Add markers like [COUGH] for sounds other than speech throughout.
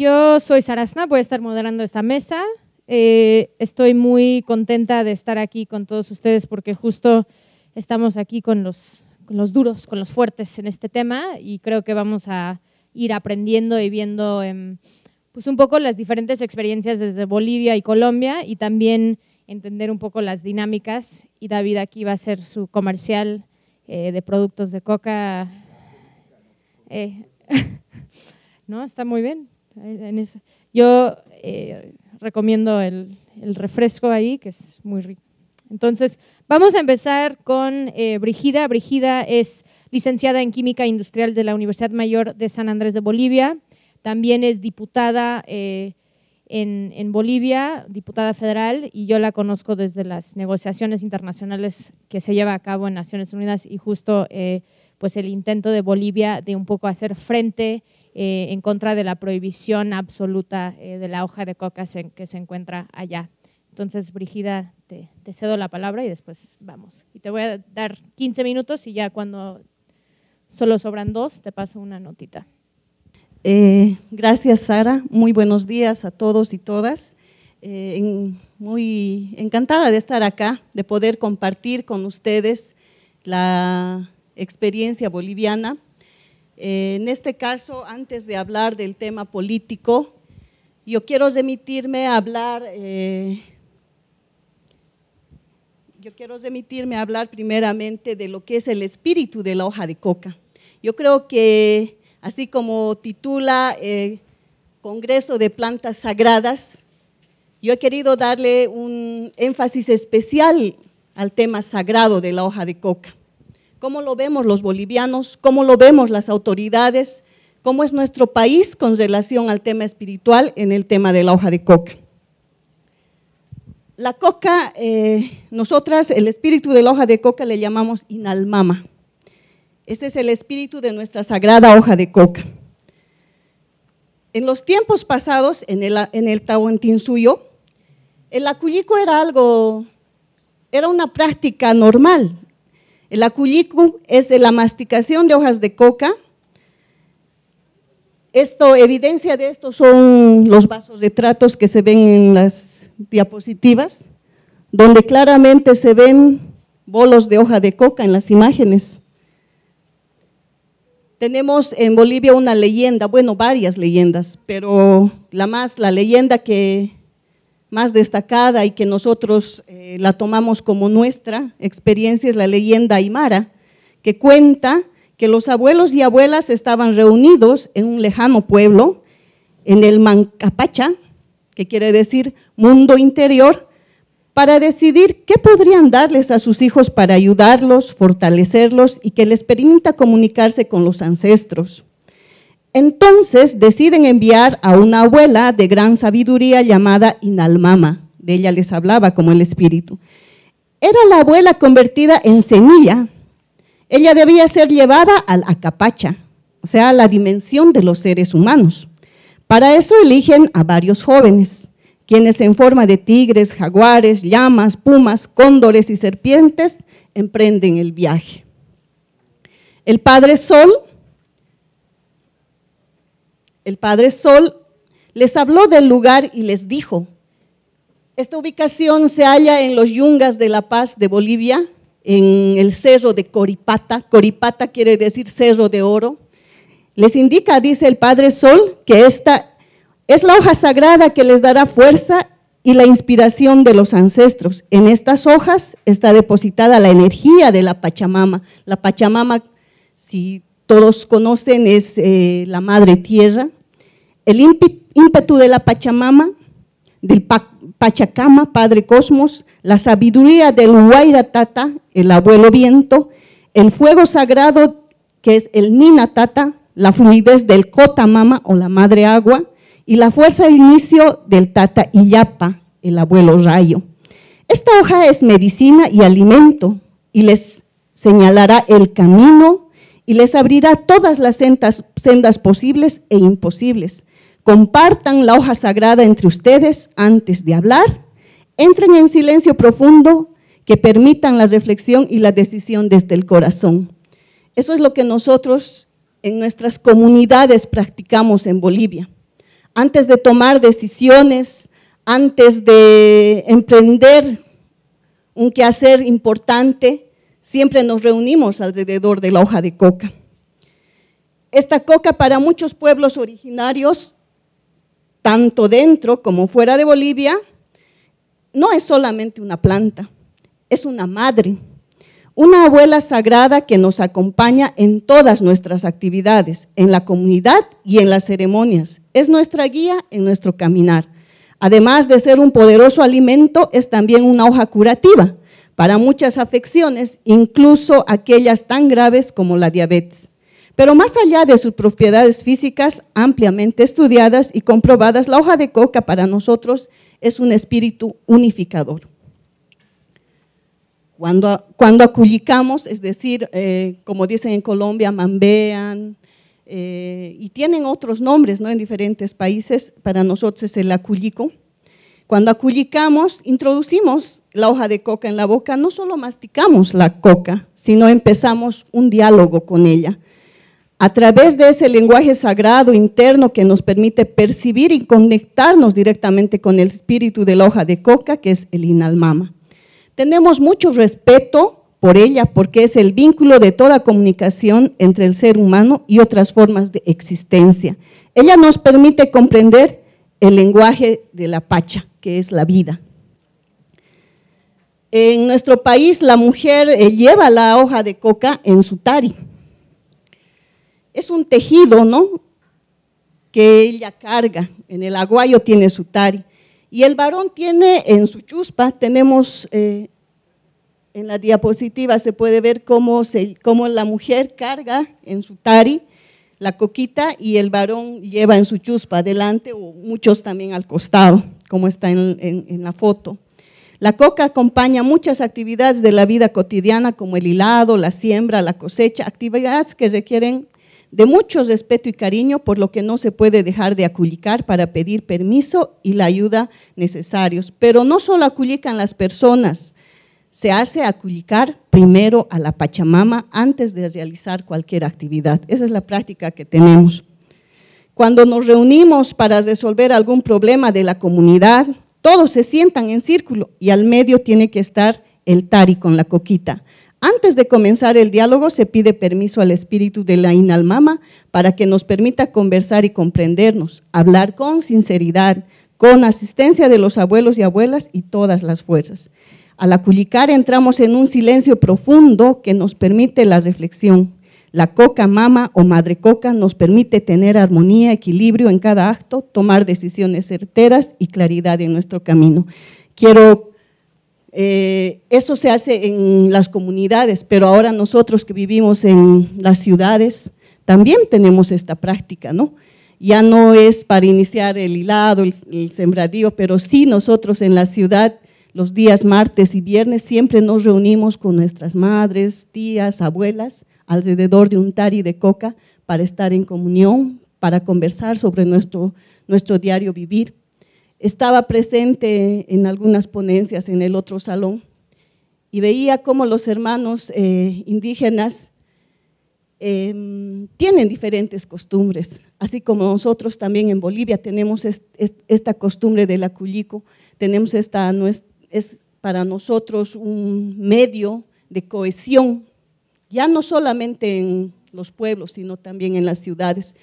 Yo soy Sarasna, voy a estar moderando esta mesa. Eh, estoy muy contenta de estar aquí con todos ustedes porque justo estamos aquí con los, duros, con los fuertes en este tema y creo que vamos a ir aprendiendo y viendo em, pues un poco las diferentes experiencias desde Bolivia y Colombia y también entender un poco las dinámicas. Y David aquí va a hacer su comercial eh, de productos de coca. Eh, [LAUGHS] ¿No? Está muy bien. Yo eh, recomiendo el, refresco ahí, que es muy rico. Entonces, vamos a empezar con eh, Brigida. Brigida es licenciada en Química Industrial de la Universidad Mayor de San Andrés de Bolivia. También es diputada eh, en, en, Bolivia, diputada federal, y yo la conozco desde las negociaciones internacionales que se lleva a cabo en Naciones Unidas y justo pues el intento de Bolivia de un poco hacer frente eh, en contra de la prohibición absoluta eh, de la hoja de coca que se encuentra allá. Entonces, Brigida, te, cedo la palabra y después vamos. Y te voy a dar 15 minutos y ya cuando solo sobran dos, te paso una notita. Eh, gracias, Sara. Muy buenos días a todos y todas. muy encantada de estar acá, de poder compartir con ustedes la experiencia boliviana eh, en este caso, antes de hablar del tema político, yo quiero remitirme a hablar, eh, yo quiero a hablar primeramente de lo que es el espíritu de la hoja de coca. Yo creo que, así como titula eh, Congreso de Plantas Sagradas, yo he querido darle un énfasis especial al tema sagrado de la hoja de coca. ¿Cómo lo vemos los bolivianos? ¿Cómo lo vemos las autoridades? ¿Cómo es nuestro país con relación al tema espiritual en el tema de la hoja de coca? La coca, eh, nosotras el espíritu de la hoja de coca le llamamos inalmama. Ese es el espíritu de nuestra sagrada hoja de coca. En los tiempos pasados, en el, en el Tahuantinsuyo, el acuyico era algo, era una práctica normal. El aculicu es de la masticación de hojas de coca. Esto, evidencia de esto son los vasos de tratos que se ven en las diapositivas, donde claramente se ven bolos de hoja de coca en las imágenes. Tenemos en Bolivia una leyenda, bueno, varias leyendas, pero la más, la leyenda que más destacada y que nosotros eh, la tomamos como nuestra experiencia es la leyenda Aymara, que cuenta que los abuelos y abuelas estaban reunidos en un lejano pueblo, en el Mancapacha, que quiere decir mundo interior, para decidir qué podrían darles a sus hijos para ayudarlos, fortalecerlos y que les permita comunicarse con los ancestros. Entonces deciden enviar a una abuela de gran sabiduría llamada Inalmama. De ella les hablaba como el espíritu. Era la abuela convertida en semilla. Ella debía ser llevada al acapacha, o sea, a la dimensión de los seres humanos. Para eso eligen a varios jóvenes, quienes en forma de tigres, jaguares, llamas, pumas, cóndores y serpientes emprenden el viaje. El padre Sol el padre Sol, les habló del lugar y les dijo, esta ubicación se halla en los yungas de La Paz de Bolivia, en el cerro de Coripata. Coripata quiere decir cerro de oro. Les indica, dice el Padre Sol, que esta es la hoja sagrada que les dará fuerza y la inspiración de los ancestros. En estas hojas está depositada la energía de la Pachamama. La Pachamama, si todos conocen, es eh, la madre tierra, el ímpetu de la Pachamama, del Pachacama, Padre Cosmos, la sabiduría del Tata, el abuelo viento, el fuego sagrado que es el Nina Tata, la fluidez del Cotamama o la madre agua, y la fuerza de inicio del Tata Iyapa, el abuelo rayo. Esta hoja es medicina y alimento, y les señalará el camino y les abrirá todas las sendas posibles e imposibles. Compartan la hoja sagrada entre ustedes antes de hablar. Entren en silencio profundo que permitan la reflexión y la decisión desde el corazón. Eso es lo que nosotros en nuestras comunidades practicamos en Bolivia. Antes de tomar decisiones, antes de emprender un quehacer importante, siempre nos reunimos alrededor de la hoja de coca. Esta coca para muchos pueblos originarios tanto dentro como fuera de Bolivia, no es solamente una planta, es una madre, una abuela sagrada que nos acompaña en todas nuestras actividades, en la comunidad y en las ceremonias. Es nuestra guía en nuestro caminar. Además de ser un poderoso alimento, es también una hoja curativa para muchas afecciones, incluso aquellas tan graves como la diabetes. Pero más allá de sus propiedades físicas ampliamente estudiadas y comprobadas, la hoja de coca para nosotros es un espíritu unificador. Cuando, aculicamos, es decir, eh, como dicen en Colombia, mambean, eh, y tienen otros nombres ¿no? en diferentes países, para nosotros es el aculico. Cuando aculicamos, introducimos la hoja de coca en la boca, no solo masticamos la coca, sino empezamos un diálogo con ella. A través de ese lenguaje sagrado interno que nos permite percibir y conectarnos directamente con el espíritu de la hoja de coca, que es el inalmama. Tenemos mucho respeto por ella porque es el vínculo de toda comunicación entre el ser humano y otras formas de existencia. Ella nos permite comprender el lenguaje de la pacha, que es la vida. En nuestro país la mujer eh, lleva la hoja de coca en su tari es un tejido, ¿no? Que ella carga. En el aguayo tiene su tari. Y el varón tiene en su chuspa, tenemos eh, en la diapositiva, se puede ver cómo, la mujer carga en su tari la coquita y el varón lleva en su chuspa adelante o muchos también al costado, como está en, la foto. La coca acompaña muchas actividades de la vida cotidiana como el hilado, la siembra, la cosecha, actividades que requieren de mucho respeto y cariño, por lo que no se puede dejar de aculicar para pedir permiso y la ayuda necesarios. Pero no solo aculican las personas, se hace aculicar primero a la Pachamama antes de realizar cualquier actividad. Esa es la práctica que tenemos. Cuando nos reunimos para resolver algún problema de la comunidad, todos se sientan en círculo y al medio tiene que estar el tari con la coquita. Antes de comenzar el diálogo, se pide permiso al espíritu de la inalmama para que nos permita conversar y comprendernos, hablar con sinceridad, con asistencia de los abuelos y abuelas y todas las fuerzas. Al aculicar entramos en un silencio profundo que nos permite la reflexión. La coca mama o madre coca nos permite tener armonía, equilibrio en cada acto, tomar decisiones certeras y claridad en nuestro camino. Quiero eh, eso se hace en las comunidades, pero ahora nosotros que vivimos en las ciudades también tenemos esta práctica, ¿no? Ya no es para iniciar el hilado, el, sembradío, pero sí nosotros en la ciudad los días martes y viernes siempre nos reunimos con nuestras madres, tías, abuelas alrededor de un tari de coca para estar en comunión, para conversar sobre nuestro, nuestro diario vivir estaba presente en algunas ponencias en el otro salón y veía cómo los hermanos eh, indígenas em, tienen diferentes costumbres, así como nosotros también en Bolivia tenemos esta costumbre del aculico, tenemos esta, no es para nosotros un medio de cohesión, ya no solamente en los pueblos, sino también en las ciudades.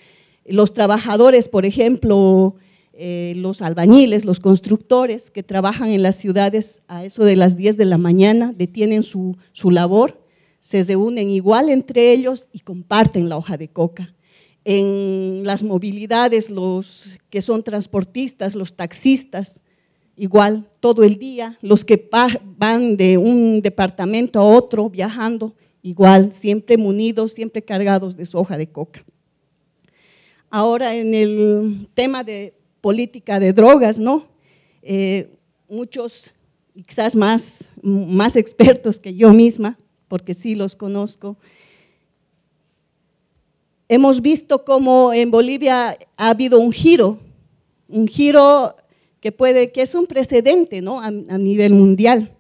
Los trabajadores, por ejemplo, eh, los albañiles, los constructores que trabajan en las ciudades a eso de las 10 de la mañana, detienen su, su labor, se reúnen igual entre ellos y comparten la hoja de coca. En las movilidades, los que son transportistas, los taxistas, igual todo el día, los que van de un departamento a otro viajando, igual, siempre munidos, siempre cargados de su hoja de coca. Ahora, en el tema de política de drogas, ¿no? Eh, muchos, quizás más, más expertos que yo misma, porque sí los conozco. Hemos visto cómo en Bolivia ha habido un giro, un giro que puede, que es un precedente, ¿no? a, a nivel mundial,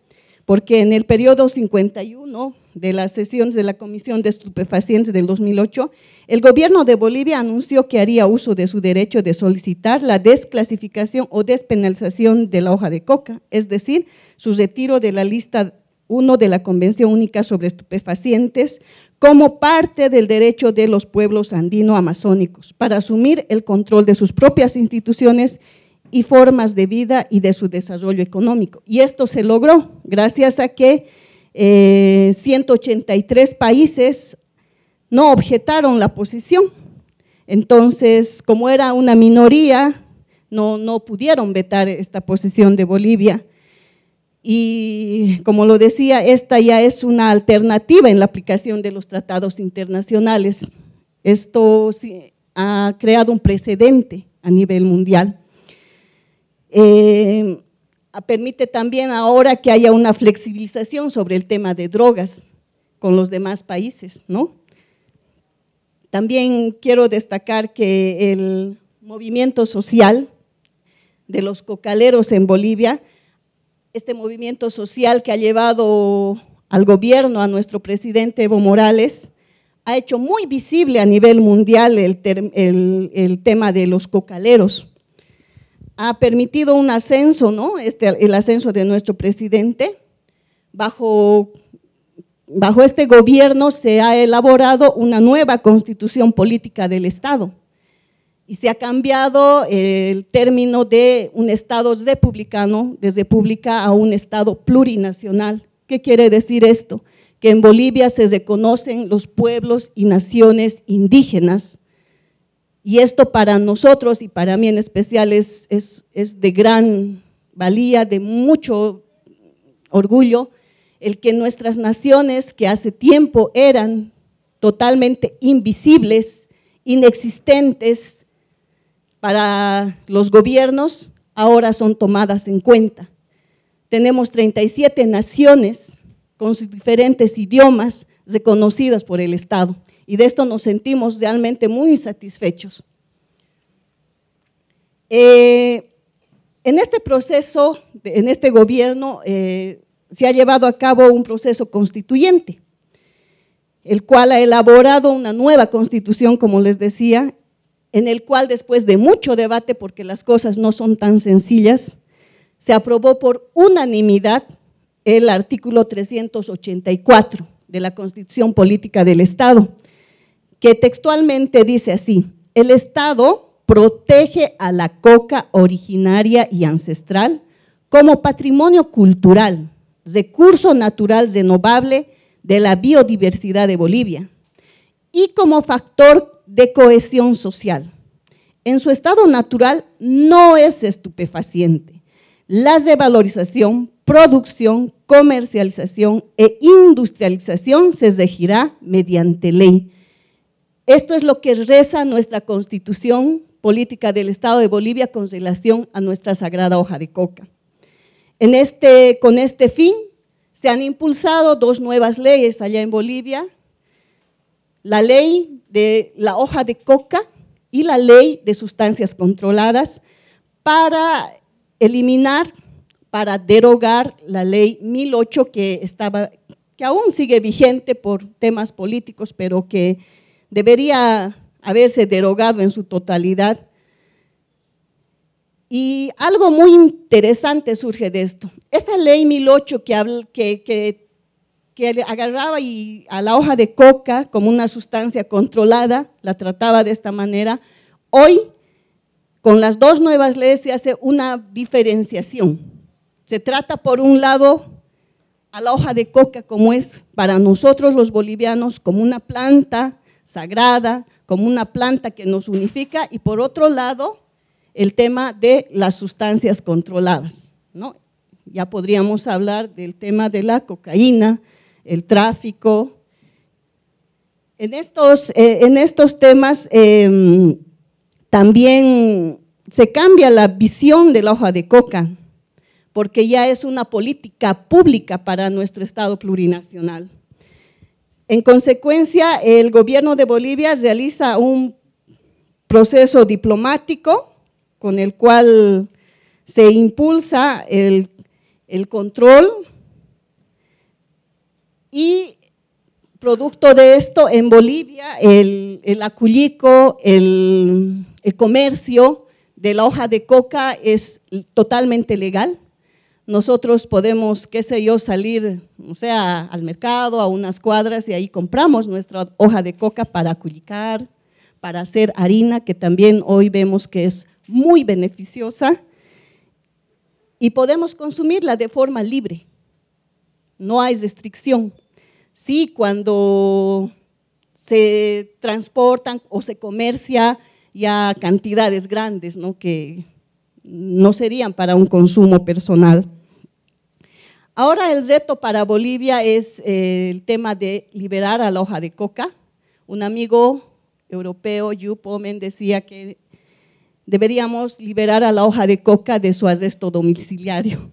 porque en el periodo 51 de las sesiones de la Comisión de Estupefacientes del 2008, el gobierno de Bolivia anunció que haría uso de su derecho de solicitar la desclasificación o despenalización de la hoja de coca, es decir, su retiro de la lista 1 de la Convención Única sobre Estupefacientes como parte del derecho de los pueblos andino-amazónicos para asumir el control de sus propias instituciones y formas de vida y de su desarrollo económico. Y esto se logró gracias a que 183 eh, países no objetaron la posición. Entonces, como era una minoría, no, no pudieron vetar esta posición de Bolivia. Y como lo decía, esta ya es una alternativa en la aplicación de los tratados internacionales. Esto ha creado un precedente a nivel mundial. Eh, Ah, permite también ahora que haya una flexibilización sobre el tema de drogas con los demás países, ¿no? También quiero destacar que el movimiento social de los cocaleros en Bolivia, este movimiento social que ha llevado al gobierno, a nuestro presidente Evo Morales, ha hecho muy visible a nivel mundial el, el tema de los cocaleros ha permitido un ascenso, ¿no? Este, el ascenso de nuestro presidente. Bajo, bajo este gobierno se ha elaborado una nueva constitución política del Estado y se ha cambiado el término de un Estado republicano, de república, a un Estado plurinacional. ¿Qué quiere decir esto? Que en Bolivia se reconocen los pueblos y naciones indígenas y esto para nosotros y para mí en especial es, de gran valía, de mucho orgullo, el que nuestras naciones que hace tiempo eran totalmente invisibles, inexistentes para los gobiernos, ahora son tomadas en cuenta. Tenemos 37 naciones con sus diferentes idiomas reconocidas por el Estado y de esto nos sentimos realmente muy satisfechos. Eh, en este proceso, en este gobierno, eh, se ha llevado a cabo un proceso constituyente, el cual ha elaborado una nueva constitución, como les decía, en el cual después de mucho debate, porque las cosas no son tan sencillas, se aprobó por unanimidad el artículo 384 de la Constitución Política del Estado, que textualmente dice así, el Estado protege a la coca originaria y ancestral como patrimonio cultural, recurso natural renovable de la biodiversidad de Bolivia y como factor de cohesión social. En su estado natural no es estupefaciente. La revalorización, producción, comercialización e industrialización se regirá mediante ley esto es lo que reza nuestra constitución política del Estado de Bolivia con relación a nuestra sagrada hoja de coca. Este, con este fin, se han impulsado dos nuevas leyes allá en Bolivia, la ley de la hoja de coca y la ley de sustancias controladas para eliminar, para derogar la ley 1008 que, estaba, que aún sigue vigente por temas políticos, pero que debería haberse derogado en su totalidad. Y algo muy interesante surge de esto. Esta ley 1008 que, que, agarraba a la hoja de coca como una sustancia controlada, la trataba de esta manera, hoy con las dos nuevas leyes se hace una diferenciación. Se trata por un lado a la hoja de coca como es para nosotros los bolivianos, como una planta sagrada, como una planta que nos unifica, y por otro lado, el tema de las sustancias controladas. Ya podríamos hablar del tema de la cocaína, el tráfico. En estos, eh, en estos temas em, también se cambia la visión de la hoja de coca, porque ya es una política pública para nuestro Estado plurinacional. En consecuencia, el gobierno de Bolivia realiza un proceso diplomático con el cual se impulsa el, control y producto de esto en Bolivia el, el el comercio de la hoja de coca es totalmente legal nosotros podemos, qué sé yo, salir, o sea, al mercado, a unas cuadras y ahí compramos nuestra hoja de coca para culicar, para hacer harina, que también hoy vemos que es muy beneficiosa, y podemos consumirla de forma libre. No hay restricción. Sí, cuando se transportan o se comercia ya cantidades grandes, Que no serían para un consumo personal. Ahora el reto para Bolivia es eh, el tema de liberar a la hoja de coca. Un amigo europeo, Yu Pomen, decía que deberíamos liberar a la hoja de coca de su arresto domiciliario,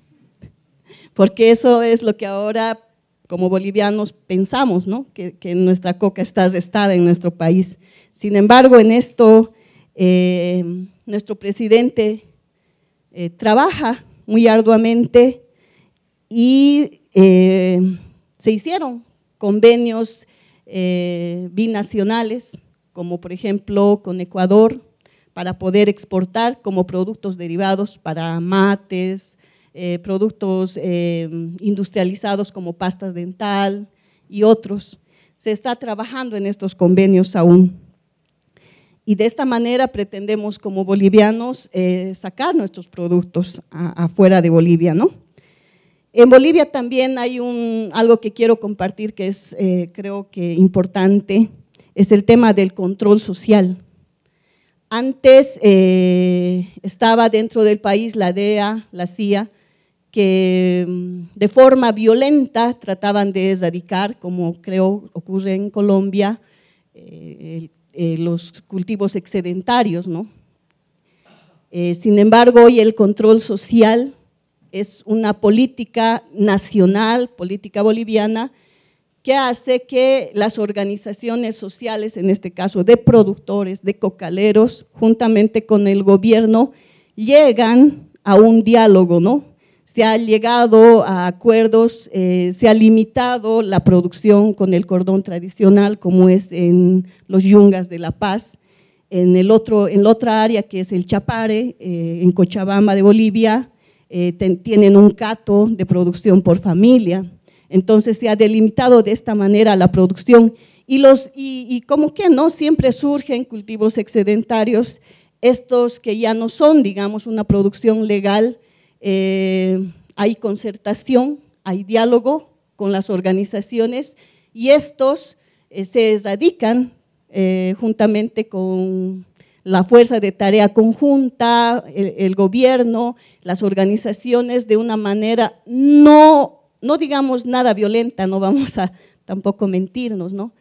[LAUGHS] porque eso es lo que ahora como bolivianos pensamos, ¿no? que, nuestra coca está arrestada en nuestro país. Sin embargo, en esto eh, nuestro presidente eh, trabaja muy arduamente y eh, se hicieron convenios eh, binacionales, como por ejemplo con Ecuador, para poder exportar como productos derivados para mates, eh, productos industrializados como pastas dental y otros. Se está trabajando en estos convenios aún. Y de esta manera pretendemos como bolivianos sacar nuestros productos afuera de Bolivia, ¿no? En Bolivia también hay algo que quiero compartir que es, eh, creo que, importante, es el tema del control social. Antes eh, estaba dentro del país la DEA, la CIA, que mm, de forma violenta trataban de erradicar, como creo ocurre en Colombia, eh, los cultivos excedentarios. ¿no? sin embargo, hoy el control social es una política nacional, política boliviana, que hace que las organizaciones sociales, en este caso de productores, de cocaleros, juntamente con el gobierno, llegan a un diálogo, ¿no? Se ha llegado a acuerdos, eh, se ha limitado la producción con el cordón tradicional, como es en los yungas de La Paz, en, el otro, en la otra área que es el Chapare, eh, en Cochabamba de Bolivia, eh, tienen un cato de producción por familia. Entonces se ha delimitado de esta manera la producción y, los, y, como que no, siempre surgen cultivos excedentarios, estos que ya no son, digamos, una producción legal, eh, hay concertación, hay diálogo con las organizaciones y estos eh, se erradican juntamente con la fuerza de tarea conjunta, el, gobierno, las organizaciones de una manera no, no digamos nada violenta, no vamos a tampoco mentirnos, ¿no?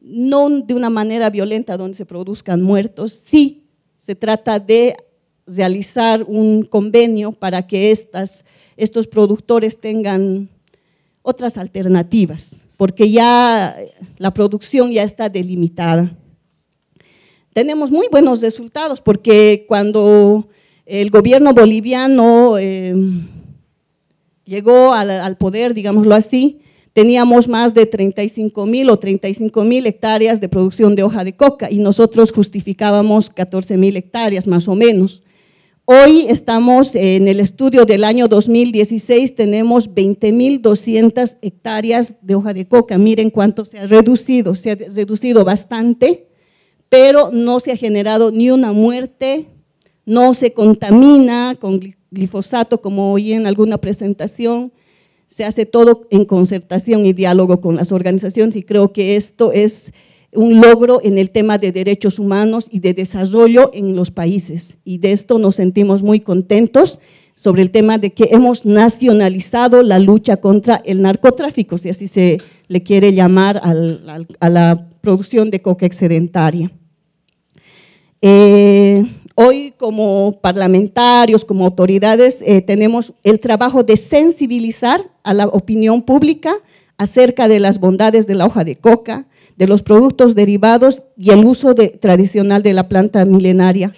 No de una manera violenta donde se produzcan muertos, sí se trata de realizar un convenio para que estas, estos productores tengan otras alternativas, porque ya la producción ya está delimitada tenemos muy buenos resultados porque cuando el gobierno boliviano em, llegó al, al, poder, digámoslo así, teníamos más de 35 mil o 35 mil hectáreas de producción de hoja de coca y nosotros justificábamos 14 mil hectáreas más o menos. Hoy estamos en el estudio del año 2016, tenemos 20.200 hectáreas de hoja de coca. Miren cuánto se ha reducido, se ha reducido bastante pero no se ha generado ni una muerte, no se contamina con glifosato como hoy en alguna presentación, se hace todo en concertación y diálogo con las organizaciones y creo que esto es un logro en el tema de derechos humanos y de desarrollo en los países. Y de esto nos sentimos muy contentos sobre el tema de que hemos nacionalizado la lucha contra el narcotráfico, si así se, le quiere llamar a la producción de coca excedentaria. Eh, hoy como parlamentarios, como autoridades, eh, tenemos el trabajo de sensibilizar a la opinión pública acerca de las bondades de la hoja de coca, de los productos derivados y el uso tradicional de la planta milenaria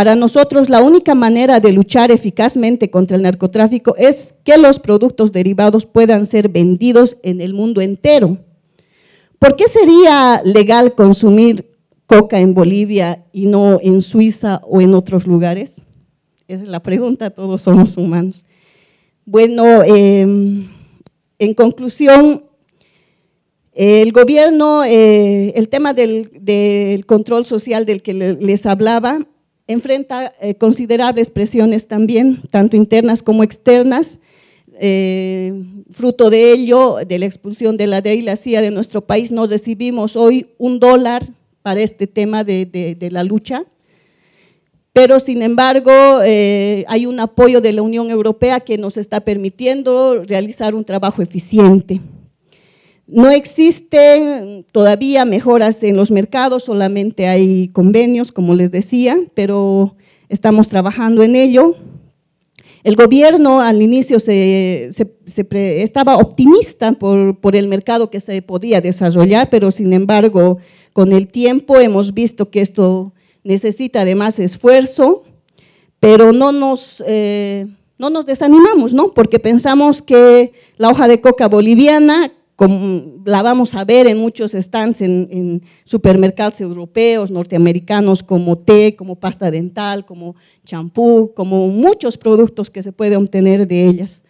para nosotros la única manera de luchar eficazmente contra el narcotráfico es que los productos derivados puedan ser vendidos en el mundo entero. ¿Por qué sería legal consumir coca en Bolivia y no en Suiza o en otros lugares? Esa es la pregunta, todos somos humanos. Bueno, em, en conclusión, el gobierno, eh, el tema del, control social del que les hablaba, enfrenta eh, considerables presiones también, tanto internas como externas, eh, fruto de ello, de la expulsión de la DEA y la CIA de nuestro país, nos recibimos hoy un dólar para este tema de, la lucha. Pero, sin embargo, eh, hay un apoyo de la Unión Europea que nos está permitiendo realizar un trabajo eficiente. No existen todavía mejoras en los mercados, solamente hay convenios, como les decía, pero estamos trabajando en ello. El gobierno al inicio se, estaba optimista por, el mercado que se podía desarrollar, pero sin embargo, con el tiempo hemos visto que esto necesita de más esfuerzo, pero no nos, eh, no nos desanimamos, ¿no? porque pensamos que la hoja de coca boliviana como la vamos a ver en muchos stands en, supermercados europeos, norteamericanos, como té, como pasta dental, como champú, como muchos productos que se puede obtener de ellas.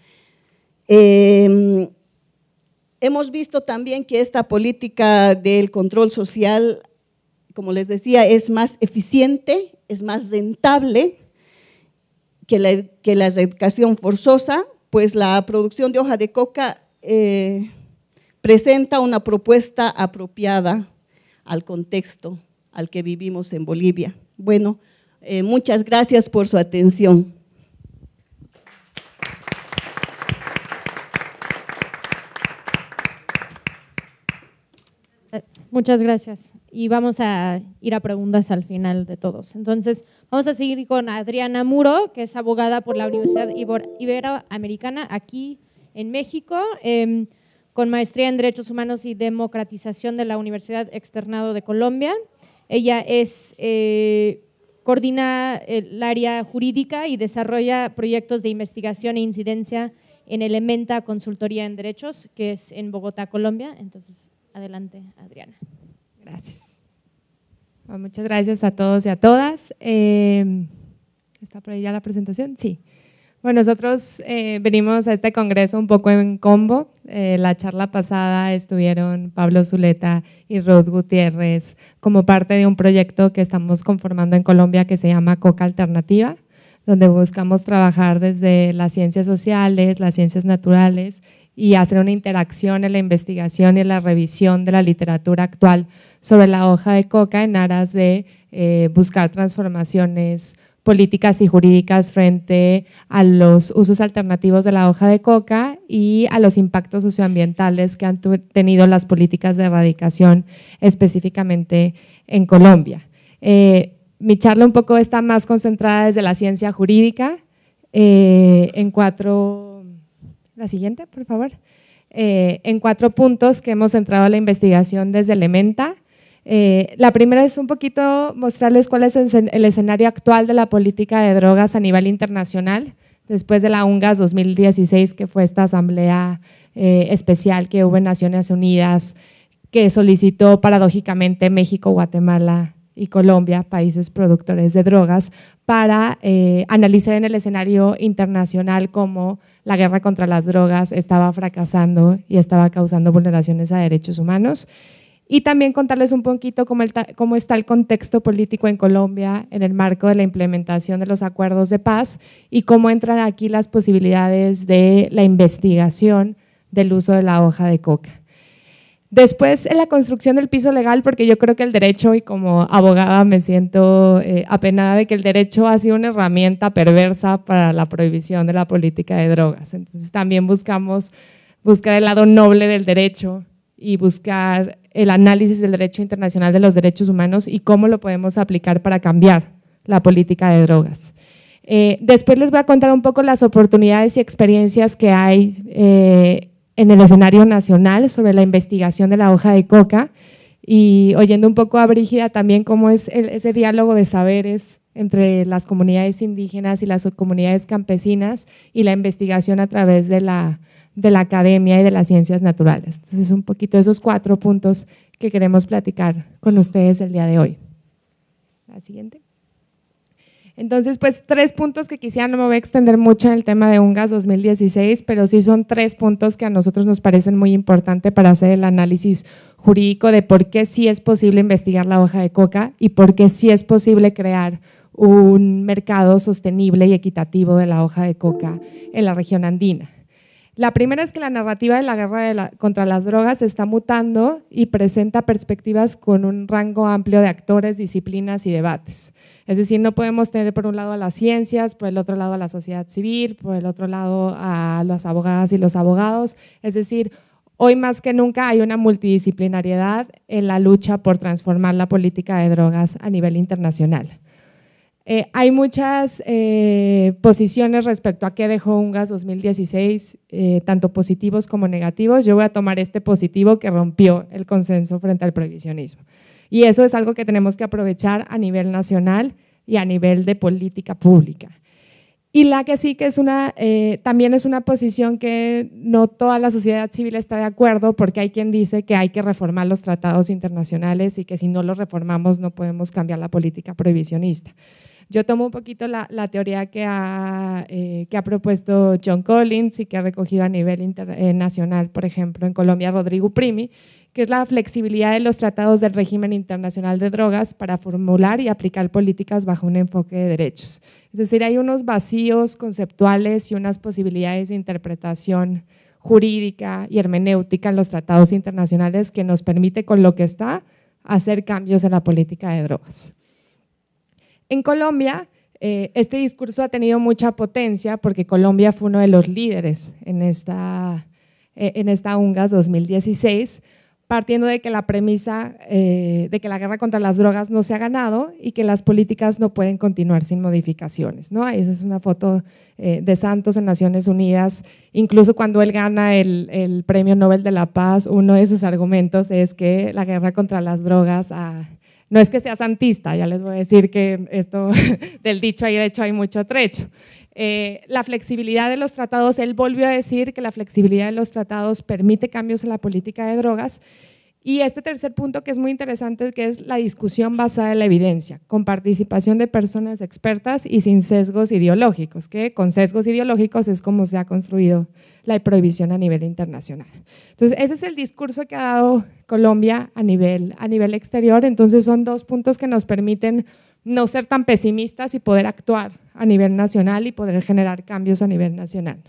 Em, hemos visto también que esta política del control social, como les decía, es más eficiente, es más rentable que la, que la educación forzosa, pues la producción de hoja de coca... Eh, presenta una propuesta apropiada al contexto al que vivimos en Bolivia. Bueno, eh, muchas gracias por su atención. Eh, muchas gracias. Y vamos a ir a preguntas al final de todos. Entonces, vamos a seguir con Adriana Muro, que es abogada por la Universidad Iberoamericana aquí en México. Em, con maestría en Derechos Humanos y Democratización de la Universidad Externado de Colombia. Ella es, eh, coordina eh, el área jurídica y desarrolla proyectos de investigación e incidencia en Elementa Consultoría en Derechos, que es en Bogotá, Colombia. Entonces, adelante, Adriana. Gracias. Ah, muchas gracias a todos y a todas. Eh, ¿Está por ahí ya la presentación? Sí. Bueno, nosotros eh, venimos a este congreso un poco en combo. Eh, la charla pasada estuvieron Pablo Zuleta y Ruth Gutiérrez como parte de un proyecto que estamos conformando en Colombia que se llama Coca Alternativa, donde buscamos trabajar desde las ciencias sociales, las ciencias naturales y hacer una interacción en la investigación y en la revisión de la literatura actual sobre la hoja de coca en aras de eh, buscar transformaciones políticas y jurídicas frente a los usos alternativos de la hoja de coca y a los impactos socioambientales que han tenido las políticas de erradicación específicamente en Colombia. Eh, mi charla un poco está más concentrada desde la ciencia jurídica eh, en cuatro, la siguiente por favor, eh, en cuatro puntos que hemos centrado la investigación desde Elementa eh, la primera es un poquito mostrarles cuál es el escenario actual de la política de drogas a nivel internacional después de la UNGAS 2016, que fue esta asamblea eh, especial que hubo en Naciones Unidas, que solicitó paradójicamente México, Guatemala y Colombia, países productores de drogas, para eh, analizar en el escenario internacional cómo la guerra contra las drogas estaba fracasando y estaba causando vulneraciones a derechos humanos y también contarles un poquito cómo, está el contexto político en Colombia en el marco de la implementación de los acuerdos de paz y cómo entran aquí las posibilidades de la investigación del uso de la hoja de coca. Después, en la construcción del piso legal, porque yo creo que el derecho, y como abogada me siento eh, apenada de que el derecho ha sido una herramienta perversa para la prohibición de la política de drogas. Entonces, también buscamos buscar el lado noble del derecho y buscar el análisis del derecho internacional de los derechos humanos y cómo lo podemos aplicar para cambiar la política de drogas. Eh, después les voy a contar un poco las oportunidades y experiencias que hay eh, en el escenario nacional sobre la investigación de la hoja de coca y oyendo un poco a Brígida también cómo es ese diálogo de saberes entre las comunidades indígenas y las comunidades campesinas y la investigación a través de la, de la academia y de las ciencias naturales. Entonces, un poquito esos cuatro puntos que queremos platicar con ustedes el día de hoy. La siguiente. Entonces, pues tres puntos que quisiera, no me voy a extender mucho en el tema de UNGAS 2016, pero sí son tres puntos que a nosotros nos parecen muy importantes para hacer el análisis jurídico de por qué sí es posible investigar la hoja de coca y por qué sí es posible crear un mercado sostenible y equitativo de la hoja de coca en la región andina. La primera es que la narrativa de la guerra contra las drogas está mutando y presenta perspectivas con un rango amplio de actores, disciplinas y debates. Es decir, no podemos tener por un lado a las ciencias, por el otro lado a la sociedad civil, por el otro lado a las abogadas y los abogados. Es decir, hoy más que nunca hay una multidisciplinariedad en la lucha por transformar la política de drogas a nivel internacional. Eh, hay muchas eh, posiciones respecto a qué dejó UNGAS 2016, eh, tanto positivos como negativos. Yo voy a tomar este positivo que rompió el consenso frente al prohibicionismo. Y eso es algo que tenemos que aprovechar a nivel nacional y a nivel de política pública. Y la que sí que es una, también es una posición que no toda la sociedad civil está de acuerdo porque hay quien dice que hay que reformar los tratados internacionales y que si no los reformamos no podemos cambiar la política prohibicionista. Yo tomo un poquito la, teoría eh, que ha, propuesto John Collins y que ha recogido a nivel internacional, eh, por ejemplo, en Colombia Rodrigo Primi, que es la flexibilidad de los tratados del régimen internacional de drogas para formular y aplicar políticas bajo un enfoque de derechos. Es decir, hay unos vacíos conceptuales y unas posibilidades de interpretación jurídica y hermenéutica en los tratados internacionales que nos permite con lo que está hacer cambios en la política de drogas. En Colombia, eh, este discurso ha tenido mucha potencia porque Colombia fue uno de los líderes en esta, eh, en esta UNGAS 2016, partiendo de que la premisa eh, de que la guerra contra las drogas no se ha ganado y que las políticas no pueden continuar sin modificaciones. ¿no? Esa es una foto de Santos en Naciones Unidas. Incluso cuando él gana el, el, Premio Nobel de la Paz, uno de sus argumentos es que la guerra contra las drogas ha, no es que sea santista, ya les voy a decir que esto [LAUGHS] del dicho y hecho hay mucho trecho. Eh, la flexibilidad de los tratados, él volvió a decir que la flexibilidad de los tratados permite cambios en la política de drogas y este tercer punto que es muy interesante, que es la discusión basada en la evidencia, con participación de personas expertas y sin sesgos ideológicos, que con sesgos ideológicos es como se ha construido la prohibición a nivel internacional. Entonces, ese es el discurso que ha dado Colombia a nivel, a nivel exterior. Entonces, son dos puntos que nos permiten no ser tan pesimistas y poder actuar a nivel nacional y poder generar cambios a nivel nacional.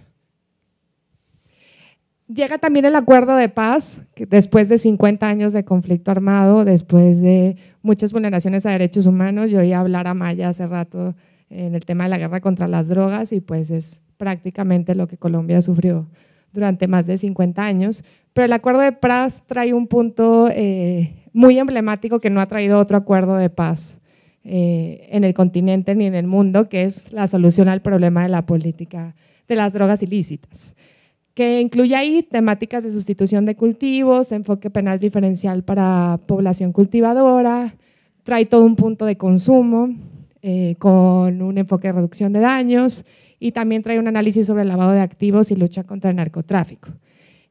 Llega también el acuerdo de paz, después de 50 años de conflicto armado, después de muchas vulneraciones a derechos humanos. Yo oí hablar a Maya hace rato en el tema de la guerra contra las drogas y pues es prácticamente lo que Colombia sufrió durante más de 50 años. Pero el acuerdo de paz trae un punto eh, muy emblemático que no ha traído otro acuerdo de paz eh, en el continente ni en el mundo, que es la solución al problema de la política de las drogas ilícitas que incluye ahí temáticas de sustitución de cultivos, enfoque penal diferencial para población cultivadora, trae todo un punto de consumo eh, con un enfoque de reducción de daños y también trae un análisis sobre el lavado de activos y lucha contra el narcotráfico.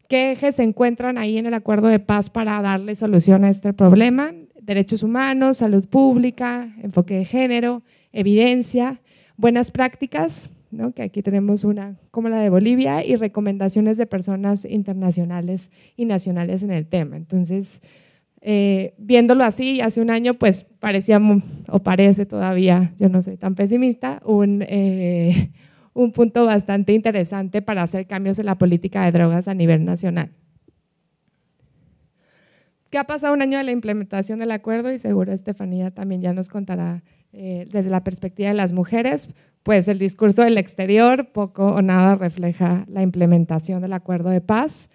¿Qué ejes se encuentran ahí en el acuerdo de paz para darle solución a este problema? Derechos humanos, salud pública, enfoque de género, evidencia, buenas prácticas, que aquí tenemos una como la de Bolivia y recomendaciones de personas internacionales y nacionales en el tema. Entonces, eh, viéndolo así, hace un año, pues parecía, o parece todavía, yo no soy tan pesimista, eh, [LAUGHS] un, punto bastante interesante para hacer cambios en la política de drogas a nivel nacional. ¿Qué ha pasado un año de la implementación del acuerdo? Y seguro Estefanía también ya nos contará eh, desde la perspectiva de las mujeres, pues el discurso del exterior poco o nada refleja la implementación del acuerdo de paz.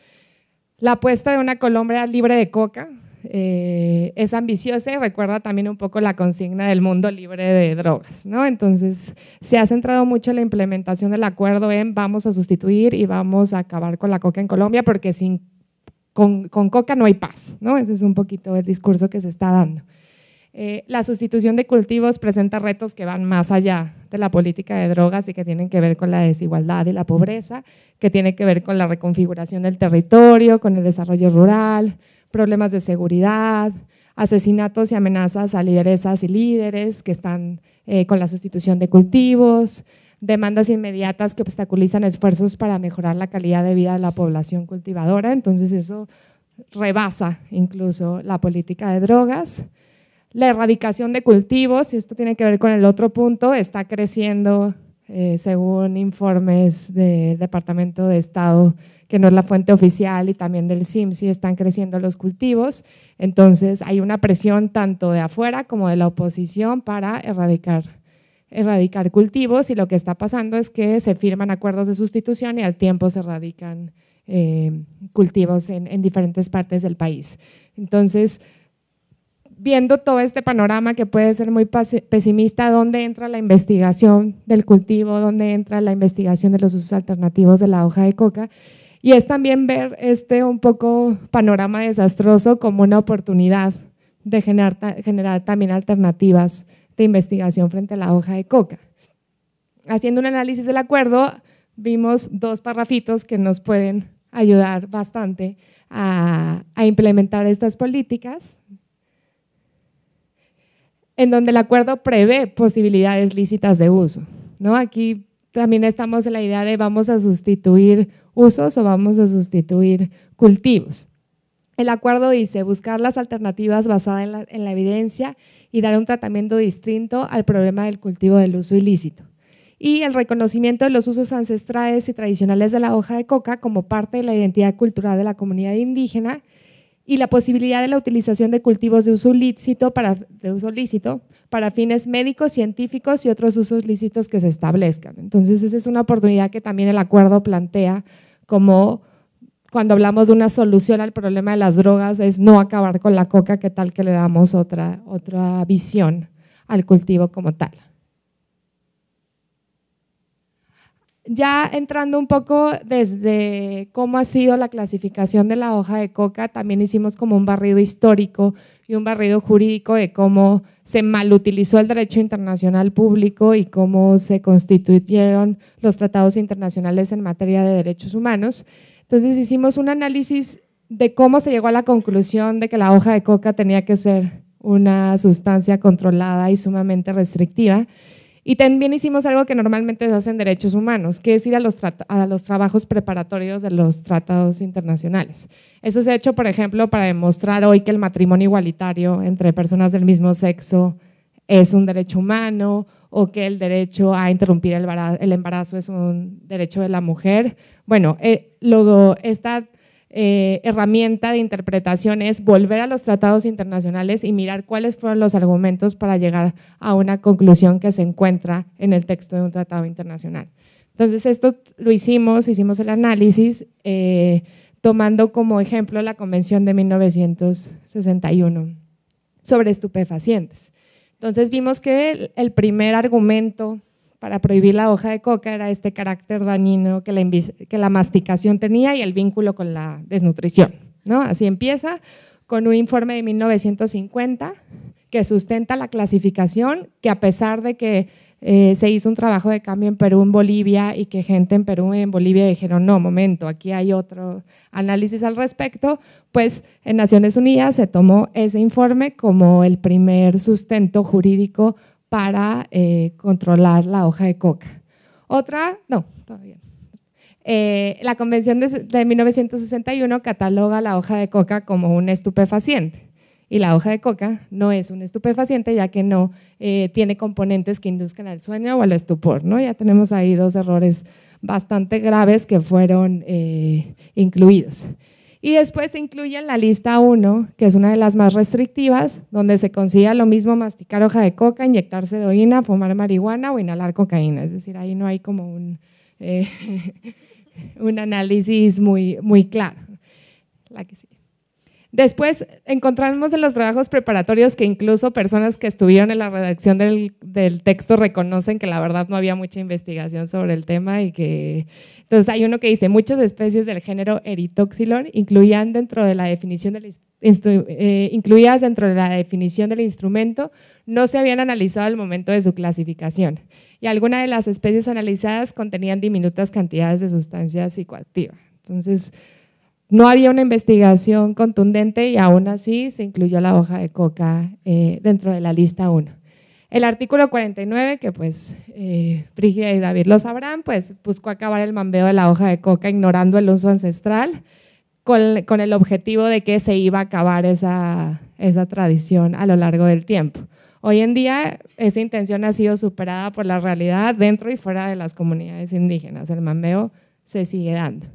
La apuesta de una Colombia libre de coca eh, es ambiciosa y recuerda también un poco la consigna del mundo libre de drogas, ¿no? Entonces se ha centrado mucho en la implementación del acuerdo en vamos a sustituir y vamos a acabar con la coca en Colombia porque sin, con, coca no hay paz, ¿no? Ese es un poquito el discurso que se está dando. Eh, la sustitución de cultivos presenta retos que van más allá de la política de drogas y que tienen que ver con la desigualdad y la pobreza, que tiene que ver con la reconfiguración del territorio, con el desarrollo rural, problemas de seguridad, asesinatos y amenazas a lideresas y líderes que están eh, con la sustitución de cultivos, demandas inmediatas que obstaculizan esfuerzos para mejorar la calidad de vida de la población cultivadora. Entonces eso rebasa incluso la política de drogas la erradicación de cultivos, y esto tiene que ver con el otro punto, está creciendo eh, según informes del Departamento de Estado, que no es la fuente oficial, y también del CIMSI, están creciendo los cultivos. Entonces hay una presión tanto de afuera como de la oposición para erradicar erradicar cultivos y lo que está pasando es que se firman acuerdos de sustitución y al tiempo se erradican eh, cultivos en, en, diferentes partes del país. Entonces, viendo todo este panorama que puede ser muy pesimista, ¿dónde entra la investigación del cultivo? ¿Dónde entra la investigación de los usos alternativos de la hoja de coca? Y es también ver este un poco panorama desastroso como una oportunidad de generar, también alternativas de investigación frente a la hoja de coca. Haciendo un análisis del acuerdo, vimos dos parrafitos que nos pueden ayudar bastante a, a implementar estas políticas en donde el acuerdo prevé posibilidades lícitas de uso. ¿no? Aquí también estamos en la idea de vamos a sustituir usos o vamos a sustituir cultivos. El acuerdo dice buscar las alternativas basadas en la, en la, evidencia y dar un tratamiento distinto al problema del cultivo del uso ilícito. Y el reconocimiento de los usos ancestrales y tradicionales de la hoja de coca como parte de la identidad cultural de la comunidad indígena y la posibilidad de la utilización de cultivos de uso lícito para, uso lícito para fines médicos, científicos y otros usos lícitos que se establezcan. Entonces, esa es una oportunidad que también el acuerdo plantea como cuando hablamos de una solución al problema de las drogas es no acabar con la coca, que tal que le damos otra, otra visión al cultivo como tal. Ya entrando un poco desde cómo ha sido la clasificación de la hoja de coca, también hicimos como un barrido histórico y un barrido jurídico de cómo se malutilizó el derecho internacional público y cómo se constituyeron los tratados internacionales en materia de derechos humanos. Entonces hicimos un análisis de cómo se llegó a la conclusión de que la hoja de coca tenía que ser una sustancia controlada y sumamente restrictiva y también hicimos algo que normalmente se hace en derechos humanos, que es ir a los, a los trabajos preparatorios de los tratados internacionales. Eso se ha hecho, por ejemplo, para demostrar hoy que el matrimonio igualitario entre personas del mismo sexo es un derecho humano o que el derecho a interrumpir el, embarazo es un derecho de la mujer. Bueno, eh, luego está eh, herramienta de interpretación es volver a los tratados internacionales y mirar cuáles fueron los argumentos para llegar a una conclusión que se encuentra en el texto de un tratado internacional. Entonces, esto lo hicimos, hicimos el análisis, eh, tomando como ejemplo la Convención de 1961 sobre estupefacientes. Entonces, vimos que el primer argumento para prohibir la hoja de coca era este carácter dañino que la, masticación tenía y el vínculo con la desnutrición. ¿no? Así empieza con un informe de 1950 que sustenta la clasificación, que a pesar de que eh, se hizo un trabajo de cambio en Perú, en Bolivia, y que gente en Perú y en Bolivia dijeron, no, momento, aquí hay otro análisis al respecto, pues en Naciones Unidas se tomó ese informe como el primer sustento jurídico para eh, controlar la hoja de coca. Otra, no, todavía. Eh, la Convención de, 1961 cataloga la hoja de coca como un estupefaciente y la hoja de coca no es un estupefaciente ya que no eh, tiene componentes que induzcan al sueño o al estupor. ¿no? Ya tenemos ahí dos errores bastante graves que fueron incluidos. Y después se incluye en la lista 1, que es una de las más restrictivas, donde se consigue lo mismo masticar hoja de coca, inyectarse heroína, fumar marihuana o inhalar cocaína. Es decir, ahí no hay como un, eh, [LAUGHS] un análisis muy, muy claro. La que Después encontramos en los trabajos preparatorios que incluso personas que estuvieron en la redacción del, texto reconocen que la verdad no había mucha investigación sobre el tema y que... Entonces hay uno que dice, muchas especies del género eritoxilon incluían dentro de la definición del, eh, incluidas dentro de la definición del instrumento no se habían analizado al momento de su clasificación y algunas de las especies analizadas contenían diminutas cantidades de sustancias psicoactiva. Entonces, no había una investigación contundente y aún así se incluyó la hoja de coca eh, dentro de la lista 1. El artículo 49, que pues eh, Brigida y David lo sabrán, pues buscó acabar el mambeo de la hoja de coca ignorando el uso ancestral con, el objetivo de que se iba a acabar esa, esa tradición a lo largo del tiempo. Hoy en día esa intención ha sido superada por la realidad dentro y fuera de las comunidades indígenas. El mambeo se sigue dando.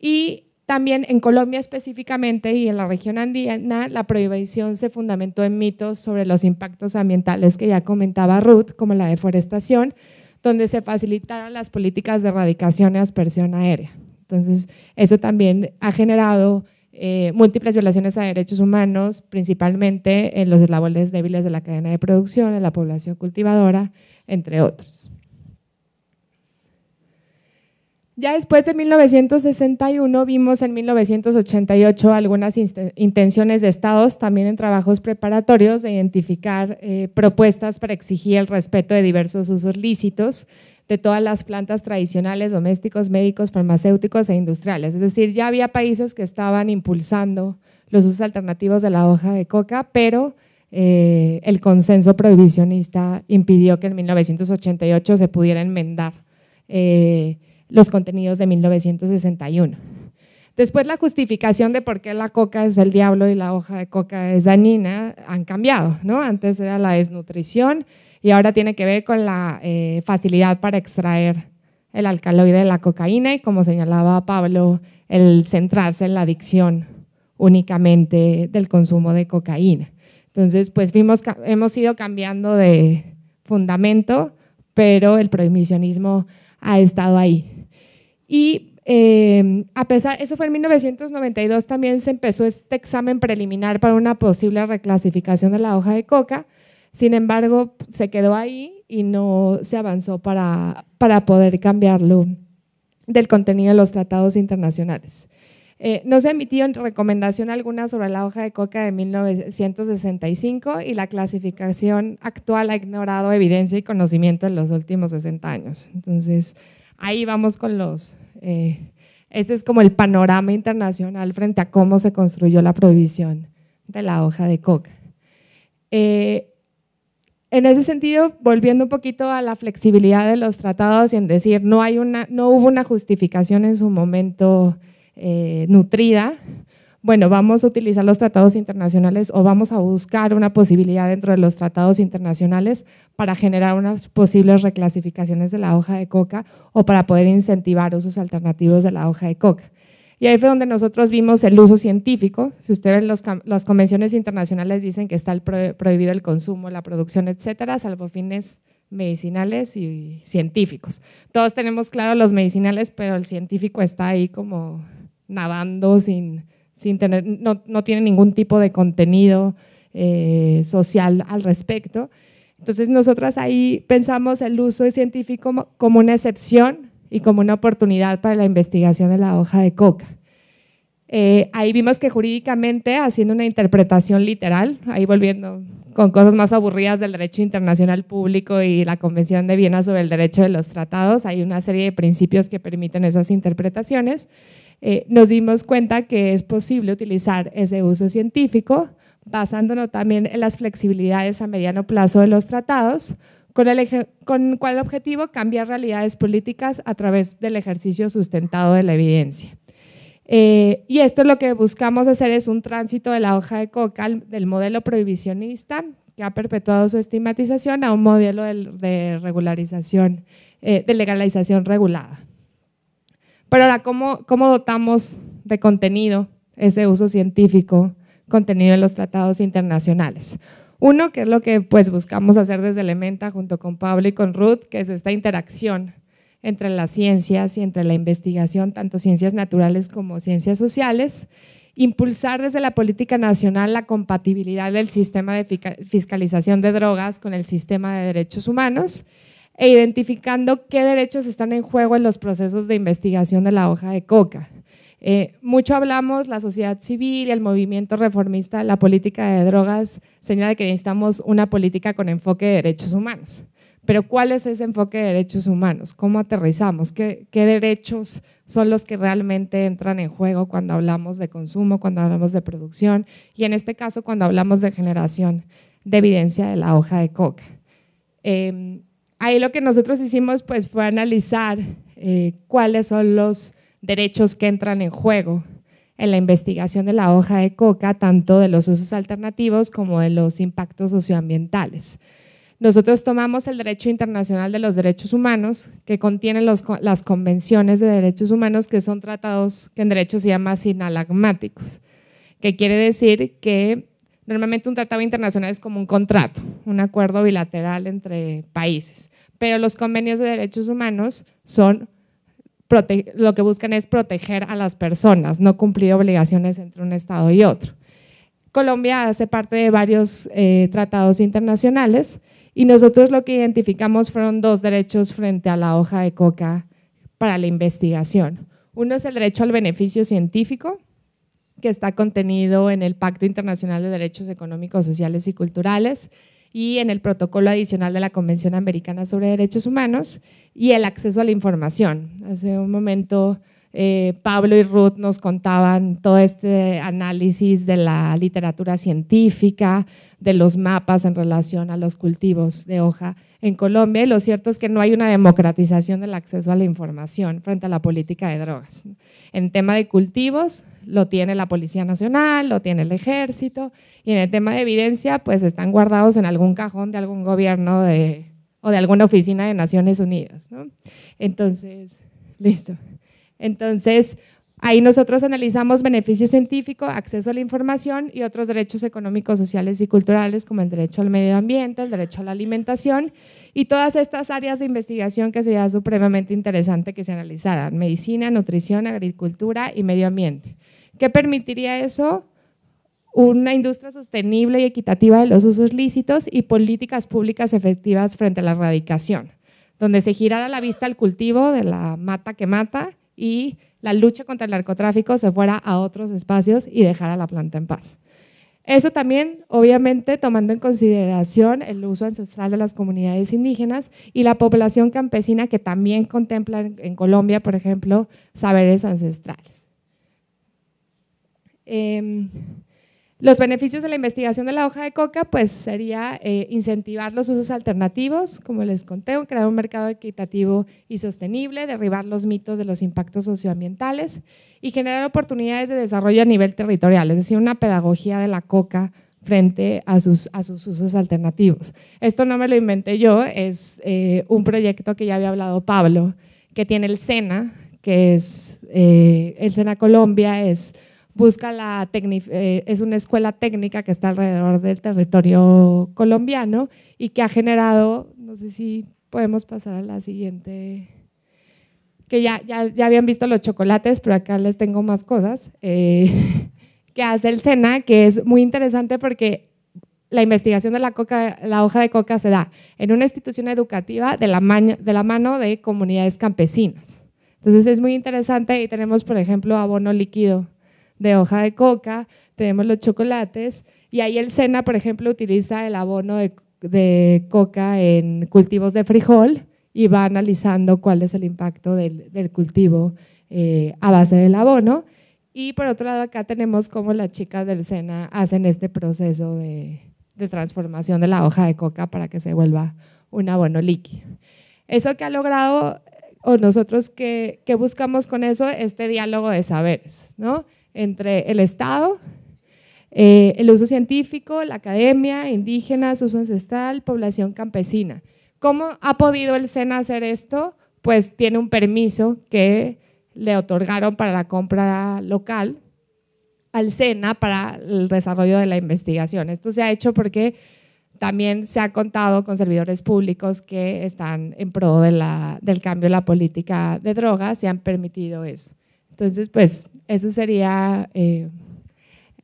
Y también en Colombia específicamente y en la región andina, la prohibición se fundamentó en mitos sobre los impactos ambientales que ya comentaba Ruth, como la deforestación, donde se facilitaron las políticas de erradicación y aspersión aérea. Entonces, eso también ha generado eh, múltiples violaciones a derechos humanos, principalmente en los eslabones débiles de la cadena de producción, en la población cultivadora, entre otros. Ya después de 1961 vimos en 1988 algunas intenciones de estados, también en trabajos preparatorios, de identificar eh, propuestas para exigir el respeto de diversos usos lícitos de todas las plantas tradicionales, domésticos, médicos, farmacéuticos e industriales. Es decir, ya había países que estaban impulsando los usos alternativos de la hoja de coca, pero eh, el consenso prohibicionista impidió que en 1988 se pudiera enmendar. Eh, los contenidos de 1961. Después la justificación de por qué la coca es el diablo y la hoja de coca es dañina han cambiado, ¿no? Antes era la desnutrición y ahora tiene que ver con la eh, facilidad para extraer el alcaloide de la cocaína y como señalaba Pablo, el centrarse en la adicción únicamente del consumo de cocaína. Entonces, pues hemos ido cambiando de fundamento, pero el prohibicionismo ha estado ahí. Y em, a pesar, eso fue en 1992, también se empezó este examen preliminar para una posible reclasificación de la hoja de coca. Sin embargo, se quedó ahí y no se avanzó para, para poder cambiarlo del contenido de los tratados internacionales. Eh, no se emitió recomendación alguna sobre la hoja de coca de 1965 y la clasificación actual ha ignorado evidencia y conocimiento en los últimos 60 años. Entonces, ahí vamos con los... Eh, ese es como el panorama internacional frente a cómo se construyó la prohibición de la hoja de coca. Eh, en ese sentido, volviendo un poquito a la flexibilidad de los tratados y en decir, no, hay una, no hubo una justificación en su momento eh, nutrida bueno, vamos a utilizar los tratados internacionales o vamos a buscar una posibilidad dentro de los tratados internacionales para generar unas posibles reclasificaciones de la hoja de coca o para poder incentivar usos alternativos de la hoja de coca. Y ahí fue donde nosotros vimos el uso científico. Si ustedes los, las convenciones internacionales dicen que está prohibido el consumo, la producción, etcétera, salvo fines medicinales y científicos. Todos tenemos claro los medicinales, pero el científico está ahí como nadando sin, tener, no, tiene ningún tipo de contenido eh, social al respecto. Entonces nosotras ahí pensamos el uso científico como una excepción y como una oportunidad para la investigación de la hoja de coca. Eh, ahí vimos que jurídicamente, haciendo una interpretación literal, ahí volviendo con cosas más aburridas del derecho internacional público y la Convención de Viena sobre el Derecho de los Tratados, hay una serie de principios que permiten esas interpretaciones. Eh, nos dimos cuenta que es posible utilizar ese uso científico, basándonos también en las flexibilidades a mediano plazo de los tratados, con, el con cuál objetivo cambiar realidades políticas a través del ejercicio sustentado de la evidencia. Eh, y esto lo que buscamos hacer es un tránsito de la hoja de coca del modelo prohibicionista que ha perpetuado su estigmatización a un modelo de, regularización, eh, de legalización regulada. Pero ahora, ¿cómo, dotamos de contenido ese uso científico contenido en los tratados internacionales? Uno, que es lo que pues, buscamos hacer desde Elementa junto con Pablo y con Ruth, que es esta interacción entre las ciencias y entre la investigación, tanto ciencias naturales como ciencias sociales, impulsar desde la política nacional la compatibilidad del sistema de fiscalización de drogas con el sistema de derechos humanos e identificando qué derechos están en juego en los procesos de investigación de la hoja de coca. Eh, mucho hablamos, la sociedad civil y el movimiento reformista, la política de drogas señala que necesitamos una política con enfoque de derechos humanos. Pero ¿cuál es ese enfoque de derechos humanos? ¿Cómo aterrizamos? ¿Qué, derechos son los que realmente entran en juego cuando hablamos de consumo, cuando hablamos de producción y en este caso cuando hablamos de generación de evidencia de la hoja de coca? Eh, Ahí lo que nosotros hicimos pues, fue analizar eh, cuáles son los derechos que entran en juego en la investigación de la hoja de coca, tanto de los usos alternativos como de los impactos socioambientales. Nosotros tomamos el derecho internacional de los derechos humanos, que contiene las convenciones de derechos humanos, que son tratados que en derecho se llaman sinalagmáticos, que quiere decir que Normalmente un tratado internacional es como un contrato, un acuerdo bilateral entre países, pero los convenios de derechos humanos son lo que buscan es proteger a las personas, no cumplir obligaciones entre un Estado y otro. Colombia hace parte de varios eh, tratados internacionales y nosotros lo que identificamos fueron dos derechos frente a la hoja de coca para la investigación. Uno es el derecho al beneficio científico, que está contenido en el Pacto Internacional de Derechos Económicos, Sociales y Culturales y en el protocolo adicional de la Convención Americana sobre Derechos Humanos y el acceso a la información. Hace un momento eh, Pablo y Ruth nos contaban todo este análisis de la literatura científica, de los mapas en relación a los cultivos de hoja en Colombia. lo cierto es que no hay una democratización del acceso a la información frente a la política de drogas. En tema de cultivos, lo tiene la Policía Nacional, lo tiene el Ejército, y en el tema de evidencia, pues están guardados en algún cajón de algún gobierno o de alguna oficina de Naciones Unidas. Entonces, listo. Entonces, ahí nosotros analizamos beneficio científico, acceso a la información y otros derechos económicos, sociales y culturales, como el derecho al medio ambiente, el derecho a la alimentación y todas estas áreas de investigación que sería supremamente interesante que se analizaran, medicina, nutrición, agricultura y medio ambiente. ¿Qué permitiría eso? una industria sostenible y equitativa de los usos lícitos y políticas públicas efectivas frente a la erradicación, donde se girara la vista al cultivo de la mata que mata y la lucha contra el narcotráfico se fuera a otros espacios y dejara la planta en paz. Eso también, obviamente, tomando en consideración el uso ancestral de las comunidades indígenas y la población campesina que también contempla en, Colombia, por ejemplo, saberes ancestrales. Em, los beneficios de la investigación de la hoja de coca, pues sería eh, incentivar los usos alternativos, como les conté, crear un mercado equitativo y sostenible, derribar los mitos de los impactos socioambientales y generar oportunidades de desarrollo a nivel territorial, es decir, una pedagogía de la coca frente a sus, usos alternativos. Esto no me lo inventé yo, es eh, un proyecto que ya había hablado Pablo, que tiene el SENA, que es eh, el SENA Colombia, es eh, es una escuela técnica que está alrededor del territorio colombiano y que ha generado, no sé si podemos pasar a la siguiente, que ya, habían visto los chocolates, pero acá les tengo más cosas, eh, [LAUGHS] que hace el SENA, que es muy interesante porque la investigación de la, coca, la hoja de coca se da en una institución educativa de la, de la mano de comunidades campesinas. Entonces es muy interesante y tenemos, por ejemplo, abono líquido de hoja de coca, tenemos los chocolates y ahí el SENA, por ejemplo, utiliza el abono de, de coca en cultivos de frijol y va analizando cuál es el impacto del, del cultivo eh, a base del abono. Y por otro lado, acá tenemos cómo las chicas del SENA hacen este proceso de, de transformación de la hoja de coca para que se vuelva un abono líquido. Eso que ha logrado, o nosotros que, que buscamos con eso, este diálogo de saberes, ¿no? entre el Estado, eh, el uso científico, la academia, indígenas, uso ancestral, población campesina. ¿Cómo ha podido el SENA hacer esto? Pues tiene un permiso que le otorgaron para la compra local al SENA para el desarrollo de la investigación. Esto se ha hecho porque también se ha contado con servidores públicos que están en pro del cambio de la política de drogas y han permitido eso. Entonces, pues eso sería eh,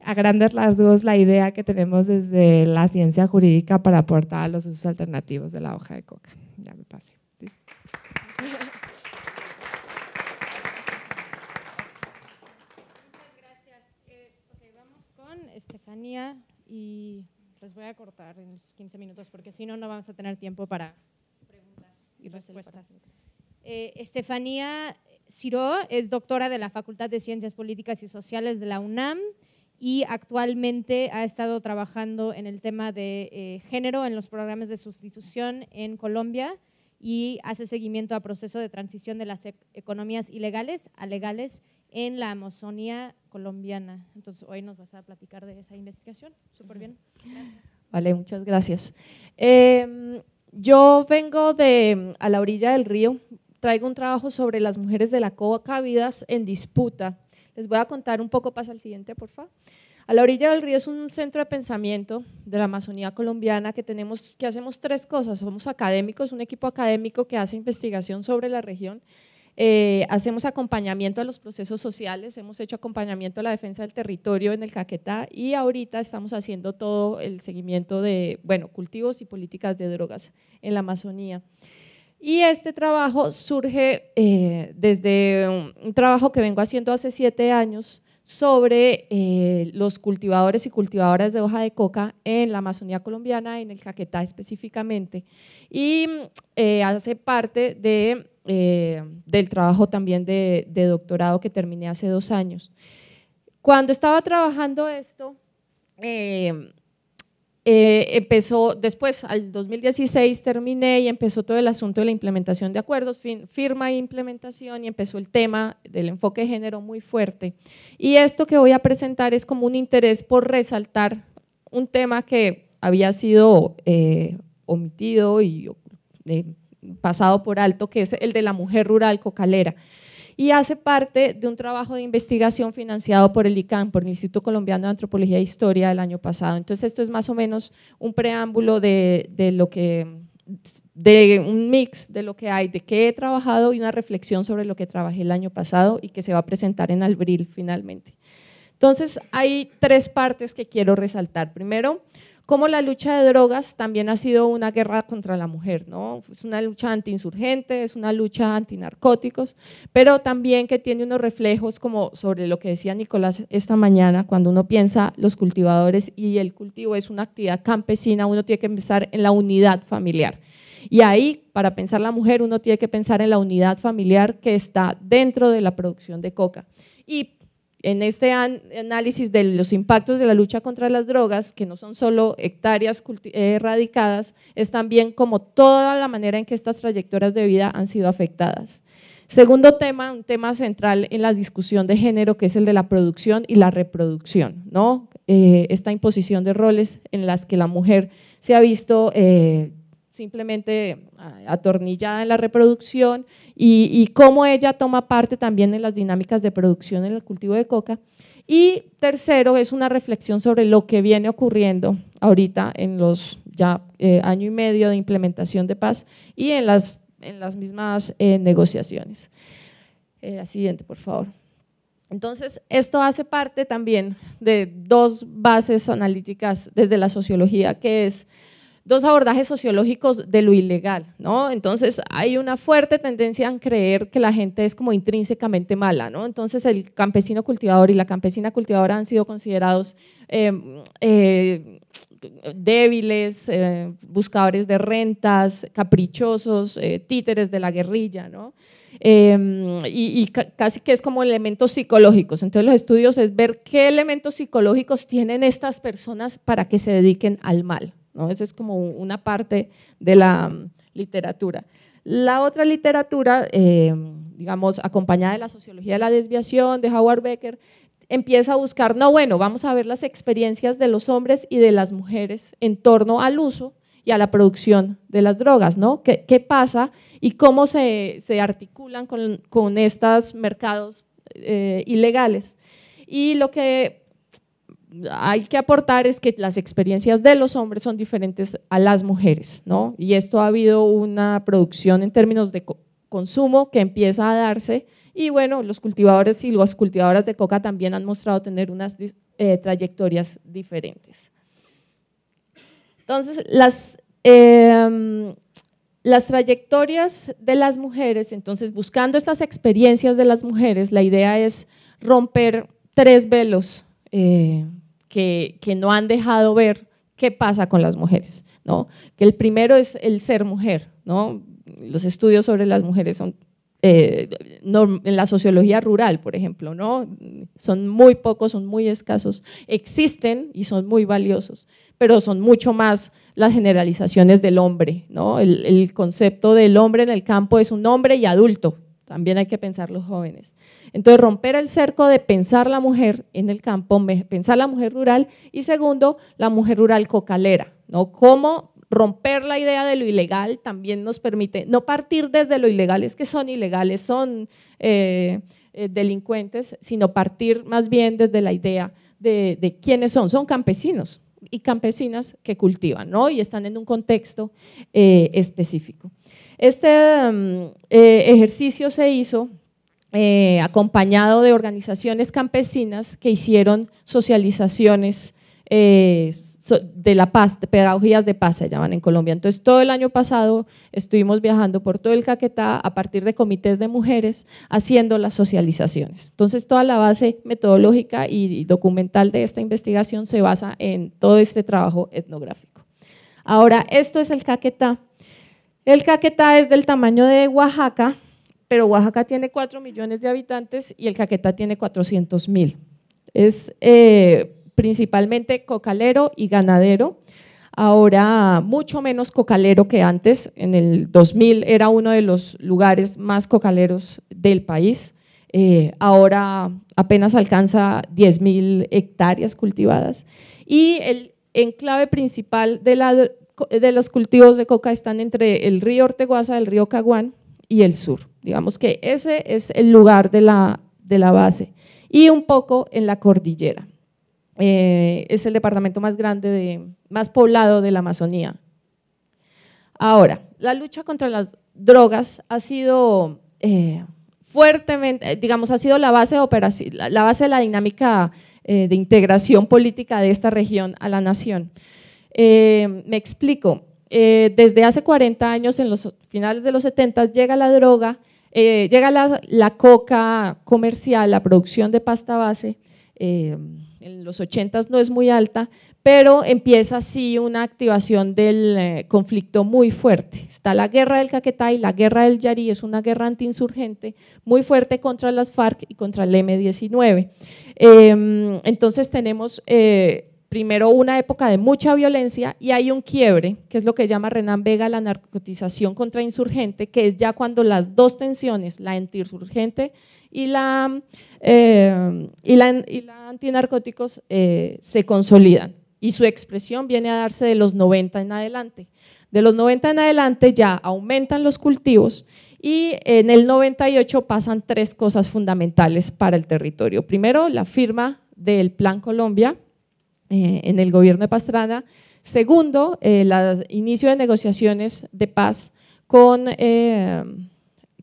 a grandes rasgos la idea que tenemos desde la ciencia jurídica para aportar a los usos alternativos de la hoja de coca. Ya me pasé. Eh, con Estefanía y les voy a cortar en los 15 minutos porque si no, no vamos a tener tiempo para preguntas y respuestas. Eh, Estefanía Ciro es doctora de la Facultad de Ciencias Políticas y Sociales de la UNAM y actualmente ha estado trabajando en el tema de eh, género en los programas de sustitución en Colombia y hace seguimiento a proceso de transición de las e-, economías ilegales a legales en la Amazonía colombiana. Entonces, hoy nos vas a platicar de esa investigación. Súper bien. Vale, muchas gracias. Em, yo vengo de a la orilla del río, traigo un trabajo sobre las mujeres de la coca vidas en disputa. Les voy a contar un poco, pasa al siguiente, por favor. A la orilla del río es un centro de pensamiento de la Amazonía colombiana que tenemos, que hacemos tres cosas. Somos académicos, un equipo académico que hace investigación sobre la región. Eh, hacemos acompañamiento a los procesos sociales, hemos hecho acompañamiento a la defensa del territorio en el Caquetá y ahorita estamos haciendo todo el seguimiento de, bueno, cultivos y políticas de drogas en la Amazonía. Y este trabajo surge eh, desde un, trabajo que vengo haciendo hace siete años sobre eh, los cultivadores y cultivadoras de hoja de coca en la Amazonía colombiana, en el Caquetá específicamente, y eh, hace parte del trabajo también de, doctorado que terminé hace dos años. Cuando estaba trabajando esto, eh, empezó después, al 2016 terminé y empezó todo el asunto de la implementación de acuerdos, firma e implementación y empezó el tema del enfoque de género muy fuerte. Y esto que voy a presentar es como un interés por resaltar un tema que había sido eh, omitido y eh, pasado por alto, que es el de la mujer rural cocalera y hace parte de un trabajo de investigación financiado por el ICAN, por el Instituto Colombiano de Antropología e Historia del año pasado. Entonces esto es más o menos un preámbulo de, de lo que de un mix de lo que hay, de qué he trabajado y una reflexión sobre lo que trabajé el año pasado y que se va a presentar en abril finalmente. Entonces hay tres partes que quiero resaltar. Primero, como la lucha de drogas también ha sido una guerra contra la mujer, ¿no? Es una lucha antiinsurgente, es una lucha antinarcóticos, pero también que tiene unos reflejos como sobre lo que decía Nicolás esta mañana, cuando uno piensa los cultivadores y el cultivo es una actividad campesina, uno tiene que pensar en la unidad familiar. Y ahí, para pensar la mujer, uno tiene que pensar en la unidad familiar que está dentro de la producción de coca. Y en este análisis de los impactos de la lucha contra las drogas, que no son solo hectáreas eh, erradicadas, es también como toda la manera en que estas trayectorias de vida han sido afectadas. Segundo tema, un tema central en la discusión de género, que es el de la producción y la reproducción, ¿no? Eh, esta imposición de roles en las que la mujer se ha visto eh, simplemente eh, atornillada en la reproducción y, cómo ella toma parte también en las dinámicas de producción en el cultivo de coca. Y tercero, es una reflexión sobre lo que viene ocurriendo ahorita en los ya eh, año y medio de implementación de paz y en las, en las mismas eh, negociaciones. la siguiente, por favor. Entonces, esto hace parte también de dos bases analíticas desde la sociología, que es dos abordajes sociológicos de lo ilegal, ¿no? Entonces hay una fuerte tendencia a creer que la gente es como intrínsecamente mala, ¿no? Entonces el campesino cultivador y la campesina cultivadora han sido considerados eh, eh, débiles, eh, buscadores de rentas, caprichosos, títeres de la guerrilla, ¿no? Em, y, casi que es como elementos psicológicos. Entonces los estudios es ver qué elementos psicológicos tienen estas personas para que se dediquen al mal. ¿no? Esa es como una parte de la mm, literatura. La otra literatura, eh, digamos, acompañada de la sociología de la desviación de Howard Becker, empieza a buscar, no, bueno, vamos a ver las experiencias de los hombres y de las mujeres en torno al uso y a la producción de las drogas, ¿no? ¿Qué, pasa y cómo se, articulan con, estos mercados eh, ilegales? Y lo que hay que aportar es que las experiencias de los hombres son diferentes a las mujeres, ¿no? Y esto ha habido una producción en términos de consumo que empieza a darse y bueno, los cultivadores y las cultivadoras de coca también han mostrado tener unas eh, trayectorias diferentes. Entonces, las, em, las trayectorias de las mujeres, entonces buscando estas experiencias de las mujeres, la idea es romper tres velos eh, que, no han dejado ver qué pasa con las mujeres, ¿no? Que el primero es el ser mujer, ¿no? Los estudios sobre las mujeres son eh, en la sociología rural, por ejemplo, ¿no? Son muy pocos, son muy escasos, existen y son muy valiosos, pero son mucho más las generalizaciones del hombre, ¿no? el concepto del hombre en el campo es un hombre y adulto, también hay que pensar los jóvenes. Entonces, romper el cerco de pensar la mujer en el campo, pensar la mujer rural y segundo, la mujer rural cocalera, ¿no? Cómo romper la idea de lo ilegal también nos permite no partir desde lo ilegal, que son ilegales, son eh, eh, delincuentes, sino partir más bien desde la idea de, quiénes son, son campesinos, y campesinas que cultivan, ¿no? Y están en un contexto eh, específico. Este mm, eh, ejercicio se hizo eh, acompañado de organizaciones campesinas que hicieron socializaciones eh, de la paz, de pedagogías de paz se llaman en Colombia. Entonces, todo el año pasado estuvimos viajando por todo el Caquetá a partir de comités de mujeres haciendo las socializaciones. Entonces, toda la base metodológica y documental de esta investigación se basa en todo este trabajo etnográfico. Ahora, esto es el Caquetá. El Caquetá es del tamaño de Oaxaca, pero Oaxaca tiene 4 millones de habitantes y el Caquetá tiene 400 mil. Es eh, principalmente cocalero y ganadero. Ahora, mucho menos cocalero que antes. En el 2000 era uno de los lugares más cocaleros del país. Eh, ahora apenas alcanza 10.000 hectáreas cultivadas. Y el enclave principal de la de los cultivos de coca están entre el río Orteguaza, el río Caguán y el sur. Digamos que ese es el lugar de la, base y un poco en la cordillera. Eh, es el departamento más grande, más poblado de la Amazonía. Ahora, la lucha contra las drogas ha sido eh, fuertemente, eh, digamos, ha sido la base de, la, base de la dinámica de integración política de esta región a la nación. Eh, me explico, eh, desde hace 40 años, en los finales de los 70, llega la droga, eh, llega la, coca comercial, la producción de pasta base, en los 80 no es muy alta, pero empieza así una activación del conflicto muy fuerte. Está la guerra del Caquetá y la guerra del Yari, es una guerra antiinsurgente muy fuerte contra las FARC y contra el M-19. Em, entonces tenemos primero una época de mucha violencia y hay un quiebre, que es lo que llama Renan Vega la narcotización contra insurgente, que es ya cuando las dos tensiones, la antiinsurgente y la, eh, y la, y antinarcóticos, eh, se consolidan. Y su expresión viene a darse de los 90 en adelante. De los 90 en adelante ya aumentan los cultivos y en el 98 pasan tres cosas fundamentales para el territorio. Primero, la firma del Plan Colombia, eh, en el gobierno de Pastrana. Segundo, el eh, inicio de negociaciones de paz con, eh,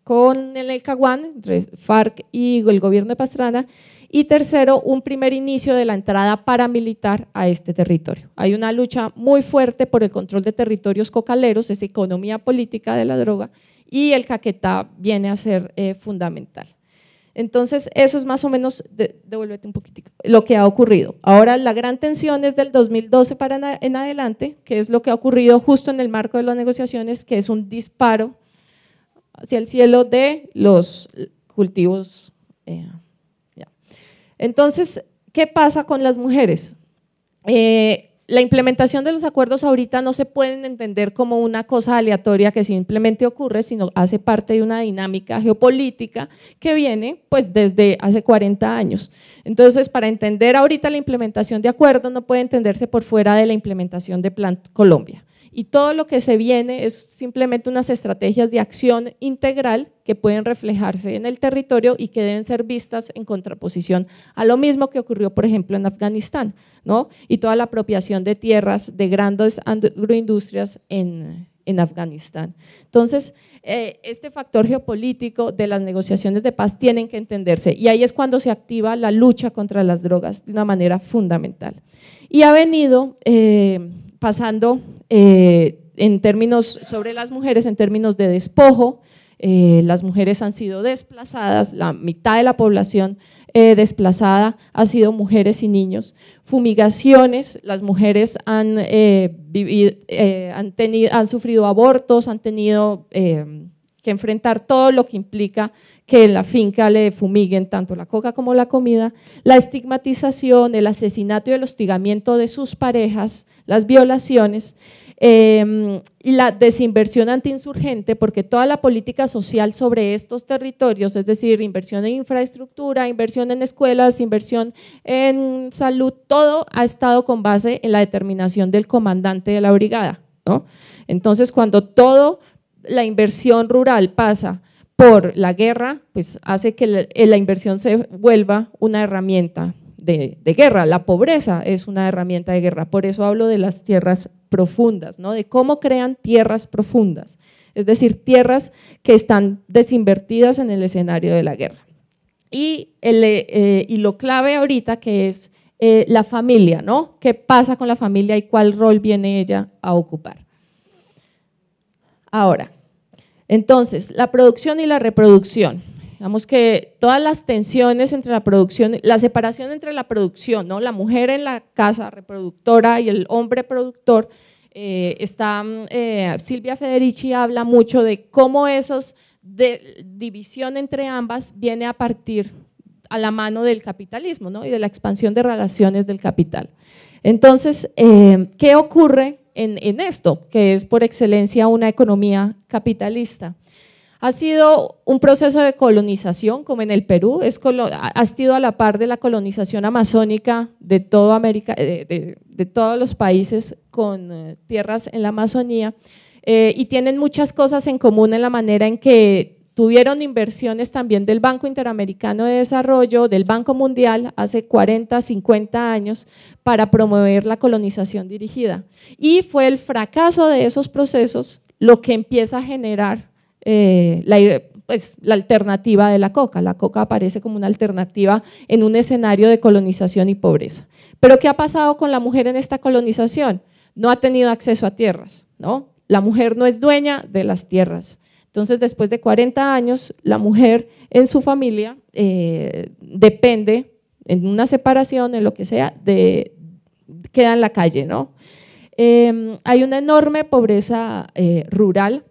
con el Caguán, entre FARC y el gobierno de Pastrana. Y tercero, un primer inicio de la entrada paramilitar a este territorio. Hay una lucha muy fuerte por el control de territorios cocaleros, es economía política de la droga, y el caquetá viene a ser fundamental. Entonces, eso es más o menos, devuélvete un poquitico, lo que ha ocurrido. Ahora, la gran tensión es del 2012 para en adelante, que es lo que ha ocurrido justo en el marco de las negociaciones, que es un disparo hacia el cielo de los cultivos. Eh, Entonces, ¿qué pasa con las mujeres? Eh, la implementación de los acuerdos ahorita no se pueden entender como una cosa aleatoria que simplemente ocurre, sino hace parte de una dinámica geopolítica que viene pues desde hace 40 años. Entonces, para entender ahorita la implementación de acuerdos no puede entenderse por fuera de la implementación de Plan Colombia. Y todo lo que se viene es simplemente unas estrategias de acción integral que pueden reflejarse en el territorio y que deben ser vistas en contraposición a lo mismo que ocurrió, por ejemplo, en Afganistán, ¿no? Y toda la apropiación de tierras de grandes agroindustrias en, Afganistán. Entonces, eh, este factor geopolítico de las negociaciones de paz tienen que entenderse y ahí es cuando se activa la lucha contra las drogas de una manera fundamental. Y ha venido eh, pasando eh, en términos sobre las mujeres, en términos de despojo, eh, las mujeres han sido desplazadas, la mitad de la población eh, desplazada ha sido mujeres y niños. Fumigaciones, las mujeres han, han, han sufrido abortos, han tenido que enfrentar todo lo que implica que en la finca le fumiguen tanto la coca como la comida, la estigmatización, el asesinato y el hostigamiento de sus parejas, las violaciones, em, la desinversión antiinsurgente, porque toda la política social sobre estos territorios, es decir, inversión en infraestructura, inversión en escuelas, inversión en salud, todo ha estado con base en la determinación del comandante de la brigada. ¿no? Entonces, cuando todo la inversión rural pasa por la guerra, pues hace que la eh, inversión se vuelva una herramienta de, guerra. La pobreza es una herramienta de guerra. Por eso hablo de las tierras profundas, ¿no? de cómo crean tierras profundas, es decir, tierras que están desinvertidas en el escenario de la guerra. Y, eh, eh, lo clave ahorita que es la familia, ¿no? ¿Qué pasa con la familia y cuál rol viene ella a ocupar? Ahora, entonces, la producción y la reproducción. Digamos que todas las tensiones entre la producción, la separación entre la producción, ¿no? la mujer en la casa reproductora y el hombre productor, eh, está, eh, Silvia Federici habla mucho de cómo esa división entre ambas viene a partir a la mano del capitalismo ¿no? y de la expansión de relaciones del capital. Entonces, eh, ¿qué ocurre en, esto, que es por excelencia una economía capitalista. Ha sido un proceso de colonización, como en el Perú, es ha sido a la par de la colonización amazónica de, todo América, de, todos los países con eh, tierras en la Amazonía, eh, y tienen muchas cosas en común en la manera en que Tuvieron inversiones también del Banco Interamericano de Desarrollo, del Banco Mundial, hace 40, 50 años, para promover la colonización dirigida. Y fue el fracaso de esos procesos lo que empieza a generar eh, la, pues, la alternativa de la coca. La coca aparece como una alternativa en un escenario de colonización y pobreza. Pero ¿qué ha pasado con la mujer en esta colonización? No ha tenido acceso a tierras, ¿no? La mujer no es dueña de las tierras. Entonces, después de 40 años, la mujer en su familia eh, depende, en una separación, en lo que sea, de, queda en la calle, ¿no? Em, hay una enorme pobreza eh, rural,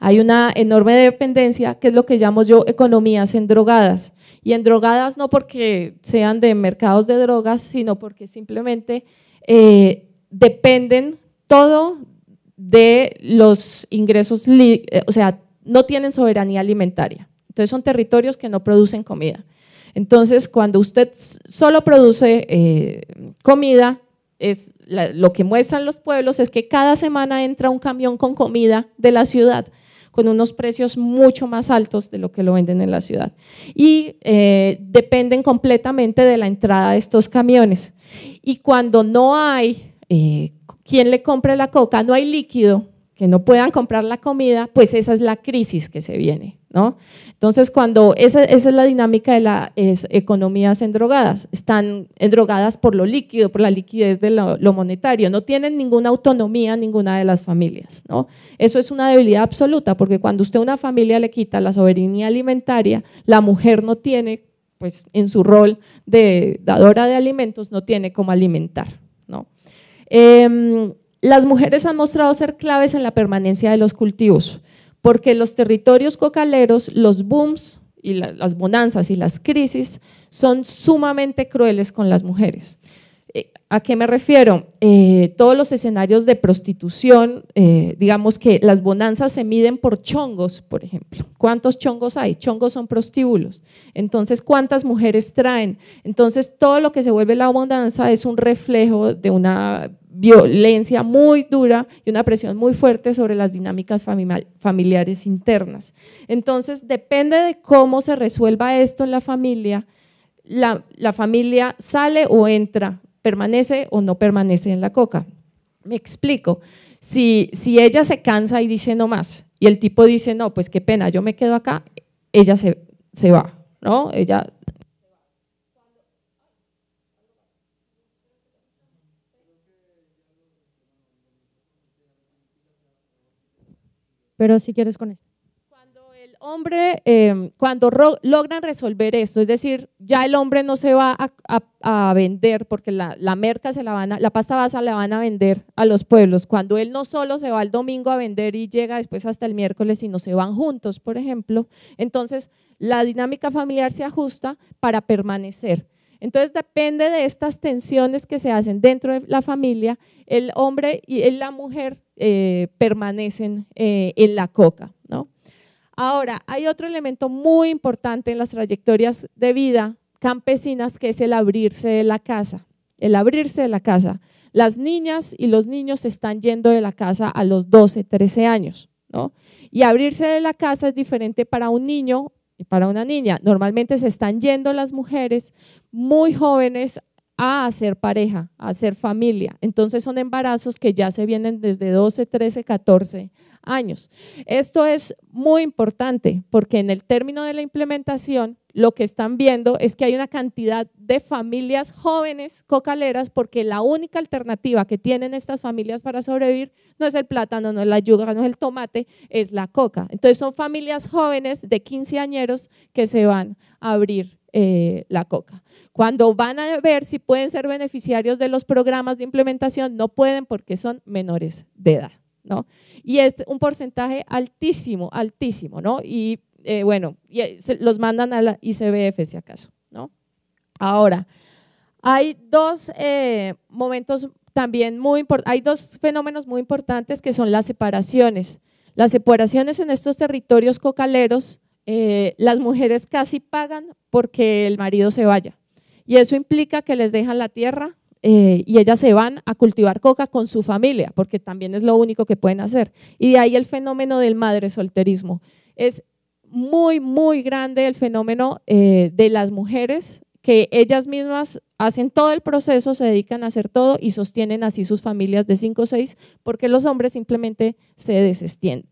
hay una enorme dependencia, que es lo que llamo yo economías endrogadas. Y endrogadas no porque sean de mercados de drogas, sino porque simplemente eh, dependen todo de los ingresos, eh, o sea, no tienen soberanía alimentaria. Entonces son territorios que no producen comida. Entonces, cuando usted solo produce eh, comida, es lo que muestran los pueblos es que cada semana entra un camión con comida de la ciudad, con unos precios mucho más altos de lo que lo venden en la ciudad. Y eh, dependen completamente de la entrada de estos camiones. Y cuando no hay quien le compre la coca, no hay líquido, que no puedan comprar la comida, pues esa es la crisis que se viene. ¿no? Entonces, cuando esa, es la dinámica de las economías endrogadas, están endrogadas por lo líquido, por la liquidez de lo, monetario, no tienen ninguna autonomía ninguna de las familias. ¿no? Eso es una debilidad absoluta, porque cuando usted a una familia le quita la soberanía alimentaria, la mujer no tiene, pues en su rol de dadora de alimentos, no tiene cómo alimentar. Em, las mujeres han mostrado ser claves en la permanencia de los cultivos, porque los territorios cocaleros, los booms y las bonanzas y las crisis son sumamente crueles con las mujeres. ¿A qué me refiero? Eh, todos los escenarios de prostitución, eh, digamos que las bonanzas se miden por chongos, por ejemplo. ¿Cuántos chongos hay? Chongos son prostíbulos. Entonces, ¿cuántas mujeres traen? Entonces, todo lo que se vuelve la bonanza es un reflejo de una violencia muy dura y una presión muy fuerte sobre las dinámicas familiares internas. Entonces, depende de cómo se resuelva esto en la familia, la, la familia sale o entra permanece o no permanece en la coca. Me explico. Si, si ella se cansa y dice no más, y el tipo dice, no, pues qué pena, yo me quedo acá, ella se, se va, ¿no? Ella pero si quieres con esto hombre, em, cuando logran resolver esto, es decir, ya el hombre no se va a, vender porque la, merca se la van a, la pasta basa la van a vender a los pueblos. Cuando él no solo se va el domingo a vender y llega después hasta el miércoles, sino se van juntos, por ejemplo, entonces la dinámica familiar se ajusta para permanecer. Entonces depende de estas tensiones que se hacen dentro de la familia, el hombre y la mujer eh, permanecen eh, en la coca, ¿no? Ahora, hay otro elemento muy importante en las trayectorias de vida campesinas que es el abrirse de la casa, el abrirse de la casa. Las niñas y los niños están yendo de la casa a los 12, 13 años, ¿no? Y abrirse de la casa es diferente para un niño y para una niña. Normalmente se están yendo las mujeres muy jóvenes a hacer pareja, a hacer familia. Entonces son embarazos que ya se vienen desde 12, 13, 14 años. Esto es muy importante porque en el término de la implementación lo que están viendo es que hay una cantidad de familias jóvenes cocaleras porque la única alternativa que tienen estas familias para sobrevivir no es el plátano, no es la yuca, no es el tomate, es la coca. Entonces son familias jóvenes de 15 añeros que se van a abrir eh, la coca. Cuando van a ver si pueden ser beneficiarios de los programas de implementación, no pueden porque son menores de edad. ¿no? Y es un porcentaje altísimo, altísimo, ¿no? Y eh, bueno, eh, los mandan a la ICBF si acaso, ¿no? Ahora, hay dos momentos también muy importantes, hay dos fenómenos muy importantes que son las separaciones. Las separaciones en estos territorios cocaleros eh, las mujeres casi pagan porque el marido se vaya. Y eso implica que les dejan la tierra eh, y ellas se van a cultivar coca con su familia, porque también es lo único que pueden hacer. Y de ahí el fenómeno del madre solterismo. Es muy, muy grande el fenómeno eh, de las mujeres que ellas mismas hacen todo el proceso, se dedican a hacer todo y sostienen así sus familias de cinco o seis, porque los hombres simplemente se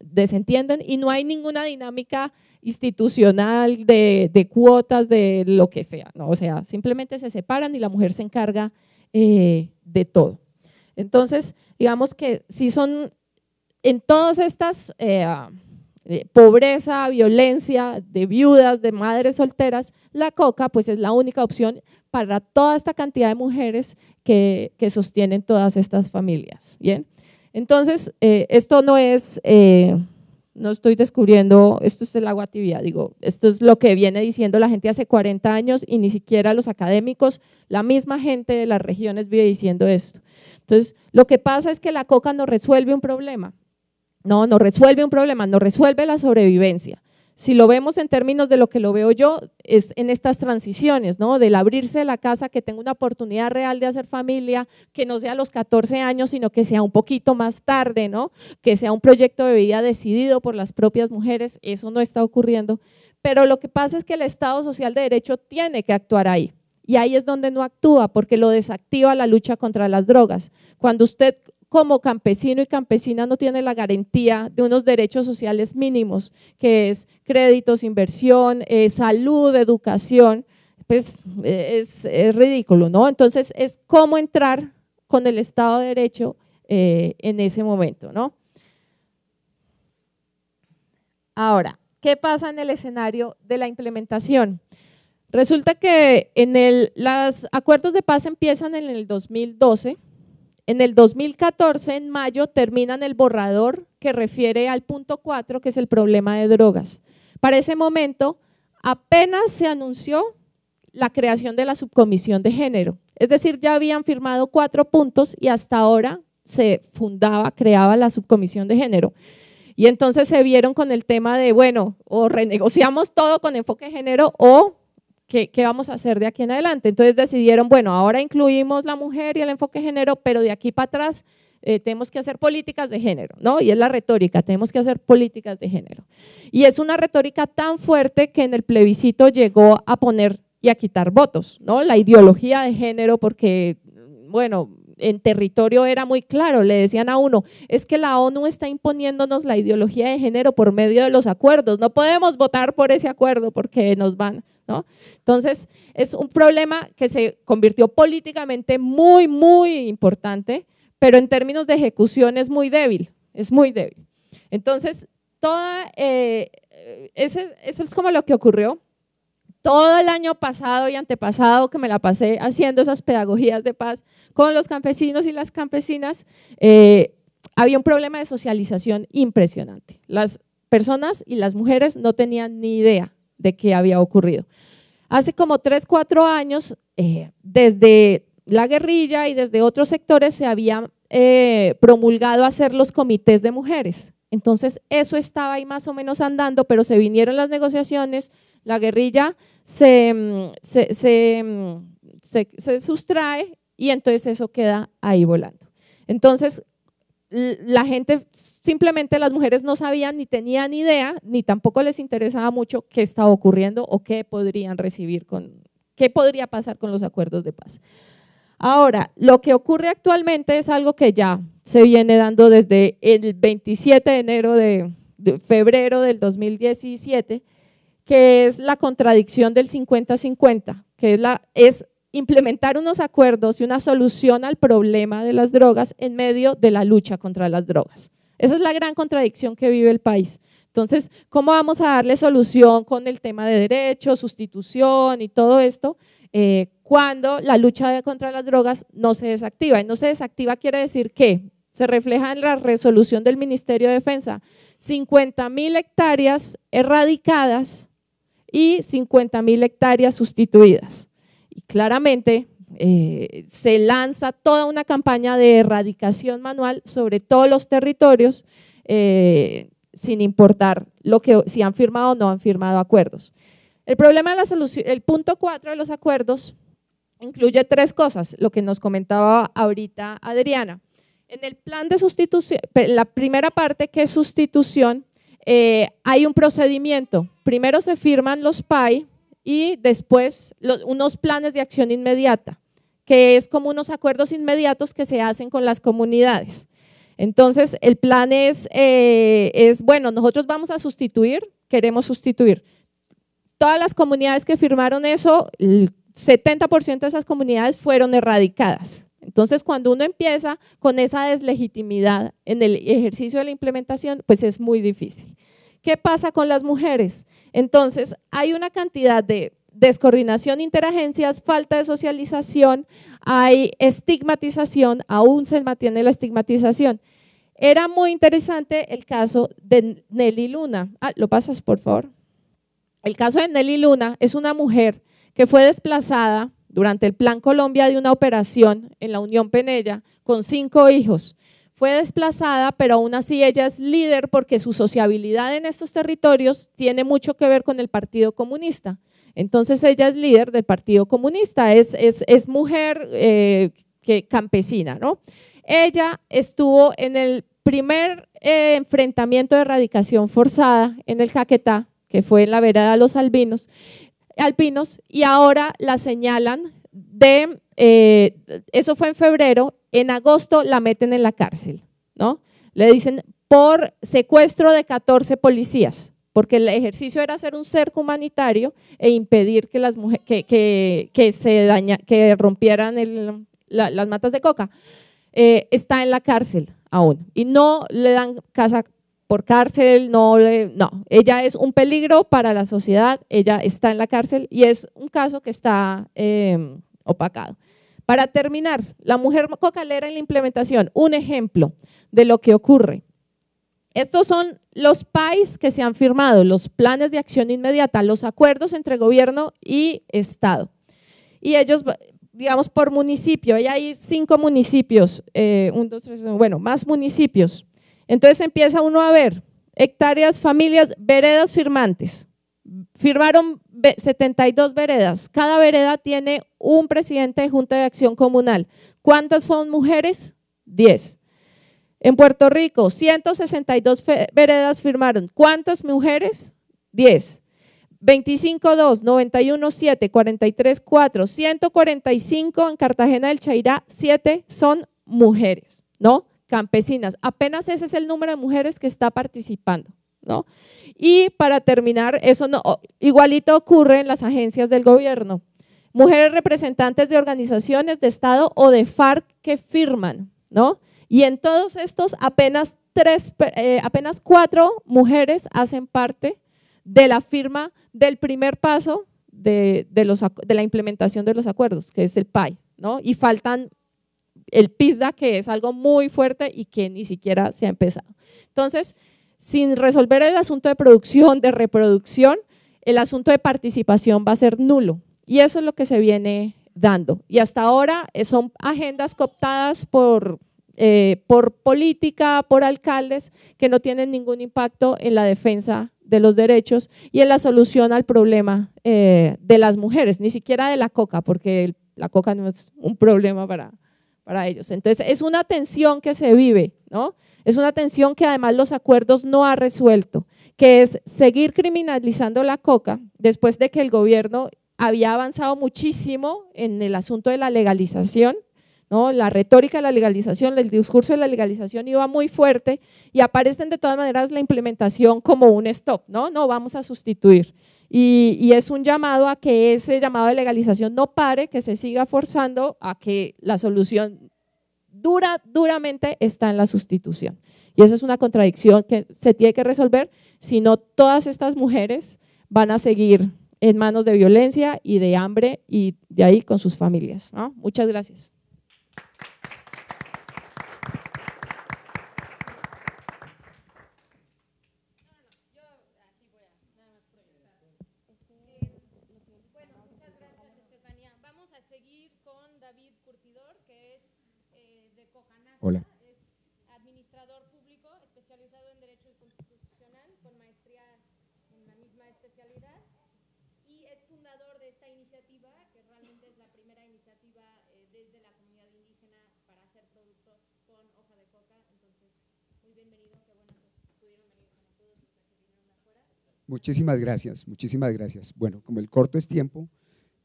desentienden y no hay ninguna dinámica institucional de, cuotas, de lo que sea, ¿no? o sea, simplemente se separan y la mujer se encarga eh, de todo. Entonces, digamos que si son en todas estas... Eh, eh, pobreza, violencia, de viudas, de madres solteras, la coca pues es la única opción para toda esta cantidad de mujeres que, sostienen todas estas familias. Bien, entonces eh, esto no es, eh, no estoy descubriendo, esto es el agua tibia, digo, esto es lo que viene diciendo la gente hace 40 años y ni siquiera los académicos, la misma gente de las regiones vive diciendo esto. Entonces, lo que pasa es que la coca no resuelve un problema, no, no resuelve un problema, no resuelve la sobrevivencia. Si lo vemos en términos de lo que lo veo yo, es en estas transiciones, ¿no? Del abrirse la casa, que tenga una oportunidad real de hacer familia, que no sea a los 14 años, sino que sea un poquito más tarde, ¿no? Que sea un proyecto de vida decidido por las propias mujeres, eso no está ocurriendo. Pero lo que pasa es que el Estado Social de Derecho tiene que actuar ahí. Y ahí es donde no actúa, porque lo desactiva la lucha contra las drogas. Cuando usted como campesino y campesina no tiene la garantía de unos derechos sociales mínimos, que es créditos, inversión, eh, salud, educación, pues eh, es, ridículo, ¿no? Entonces es cómo entrar con el Estado de Derecho eh, en ese momento, ¿no? Ahora, ¿qué pasa en el escenario de la implementación? Resulta que en los acuerdos de paz empiezan en el 2012 en el 2014, en mayo, terminan el borrador que refiere al punto 4, que es el problema de drogas. Para ese momento, apenas se anunció la creación de la subcomisión de género. Es decir, ya habían firmado cuatro puntos y hasta ahora se fundaba, creaba la subcomisión de género. Y entonces se vieron con el tema de, bueno, o renegociamos todo con enfoque de género o ¿Qué, vamos a hacer de aquí en adelante? Entonces decidieron, bueno, ahora incluimos la mujer y el enfoque género, pero de aquí para atrás eh, tenemos que hacer políticas de género, ¿no? Y es la retórica, tenemos que hacer políticas de género. Y es una retórica tan fuerte que en el plebiscito llegó a poner y a quitar votos, ¿no? La ideología de género, porque, bueno, en territorio era muy claro, le decían a uno, es que la ONU está imponiéndonos la ideología de género por medio de los acuerdos, no podemos votar por ese acuerdo porque nos van, entonces, es un problema que se convirtió políticamente muy, muy importante, pero en términos de ejecución es muy débil, es muy débil. Entonces, toda, eh, eso es como lo que ocurrió. Todo el año pasado y antepasado que me la pasé haciendo esas pedagogías de paz con los campesinos y las campesinas, eh, había un problema de socialización impresionante. Las personas y las mujeres no tenían ni idea de qué había ocurrido. Hace como tres, cuatro años, eh, desde la guerrilla y desde otros sectores se había eh, promulgado hacer los comités de mujeres. Entonces, eso estaba ahí más o menos andando, pero se vinieron las negociaciones, la guerrilla se, mm, mm, se, se sustrae y entonces eso queda ahí volando. Entonces, la gente, simplemente las mujeres no sabían ni tenían idea, ni tampoco les interesaba mucho qué estaba ocurriendo o qué podrían recibir con, qué podría pasar con los acuerdos de paz. Ahora, lo que ocurre actualmente es algo que ya se viene dando desde el 27 de enero de, febrero del 2017, que es la contradicción del 50-50, que es, la, es implementar unos acuerdos y una solución al problema de las drogas en medio de la lucha contra las drogas. Esa es la gran contradicción que vive el país. Entonces, ¿cómo vamos a darle solución con el tema de derechos, sustitución y todo esto? Eh, cuando la lucha contra las drogas no se desactiva. Y no se desactiva quiere decir que se refleja en la resolución del Ministerio de Defensa. 50 mil hectáreas erradicadas y 50 hectáreas sustituidas claramente eh, se lanza toda una campaña de erradicación manual sobre todos los territorios, eh, sin importar lo que, si han firmado o no han firmado acuerdos. El problema de la el punto cuatro de los acuerdos incluye tres cosas, lo que nos comentaba ahorita Adriana. En el plan de sustitución, la primera parte que es sustitución, eh, hay un procedimiento. Primero se firman los PAI, y después unos planes de acción inmediata, que es como unos acuerdos inmediatos que se hacen con las comunidades. Entonces, el plan es, eh, es, bueno, nosotros vamos a sustituir, queremos sustituir. Todas las comunidades que firmaron eso, el 70% de esas comunidades fueron erradicadas. Entonces, cuando uno empieza con esa deslegitimidad en el ejercicio de la implementación, pues es muy difícil. ¿Qué pasa con las mujeres? Entonces, hay una cantidad de descoordinación interagencias, falta de socialización, hay estigmatización, aún se mantiene la estigmatización. Era muy interesante el caso de Nelly Luna. Ah, ¿Lo pasas, por favor? El caso de Nelly Luna es una mujer que fue desplazada durante el Plan Colombia de una operación en la Unión Penella con cinco hijos fue desplazada, pero aún así ella es líder porque su sociabilidad en estos territorios tiene mucho que ver con el Partido Comunista. Entonces ella es líder del Partido Comunista, es, mujer eh, que, campesina, ¿no? Ella estuvo en el primer eh, enfrentamiento de erradicación forzada en el Jaquetá, que fue en la vereda de los albinos, alpinos, y ahora la señalan de, eh, eso fue en febrero, en agosto la meten en la cárcel, ¿no? Le dicen por secuestro de 14 policías, porque el ejercicio era hacer un cerco humanitario e impedir que las mujeres, que, se daña, que rompieran las matas de coca. Eh, está en la cárcel aún y no le dan casa por cárcel, no, le, no, ella es un peligro para la sociedad, ella está en la cárcel y es un caso que está eh, opacado. Para terminar, la mujer cocalera en la implementación, un ejemplo de lo que ocurre. Estos son los PAIs que se han firmado, los planes de acción inmediata, los acuerdos entre gobierno y Estado. Y ellos, digamos, por municipio, y hay cinco municipios, eh, tres, bueno, más municipios. Entonces empieza uno a ver hectáreas, familias, veredas firmantes. Firmaron 72 veredas. Cada vereda tiene un presidente de Junta de Acción Comunal. ¿Cuántas son mujeres? 10. En Puerto Rico, 162 veredas firmaron. ¿Cuántas mujeres? 10. 25, 2, 91, 7, 43, 4, 145 en Cartagena del Chairá, 7 son mujeres, ¿no? Campesinas. Apenas ese es el número de mujeres que está participando. Y para terminar, eso no, igualito ocurre en las agencias del gobierno. Mujeres representantes de organizaciones de Estado o de FARC que firman, ¿no? Y en todos estos apenas, tres, eh, apenas cuatro mujeres hacen parte de la firma del primer paso de, de la implementación de los acuerdos, que es el PAI, ¿no? Y faltan el PISDA, que es algo muy fuerte y que ni siquiera se ha empezado. Entonces, sin resolver el asunto de producción, de reproducción, el asunto de participación va a ser nulo. Y eso es lo que se viene dando. Y hasta ahora eh, son agendas cooptadas eh, por, política, por alcaldes, que no tienen ningún impacto en la defensa de los derechos y en la solución al problema eh, de las mujeres, ni siquiera de la coca, porque la coca no es un problema para, para ellos. Entonces, es una tensión que se vive, ¿no? Es una tensión que además los acuerdos no ha resuelto, que es seguir criminalizando la coca después de que el gobierno había avanzado muchísimo en el asunto de la legalización, ¿no? La retórica de la legalización, el discurso de la legalización iba muy fuerte y aparecen de todas maneras la implementación como un stop, ¿no? No vamos a sustituir. Y, es un llamado a que ese llamado de legalización no pare, que se siga forzando a que la solución dura, duramente está en la sustitución. Y esa es una contradicción que se tiene que resolver, si no todas estas mujeres van a seguir en manos de violencia y de hambre y de ahí con sus familias. Muchas gracias. Muchísimas gracias, muchísimas gracias. Bueno, como el corto es tiempo,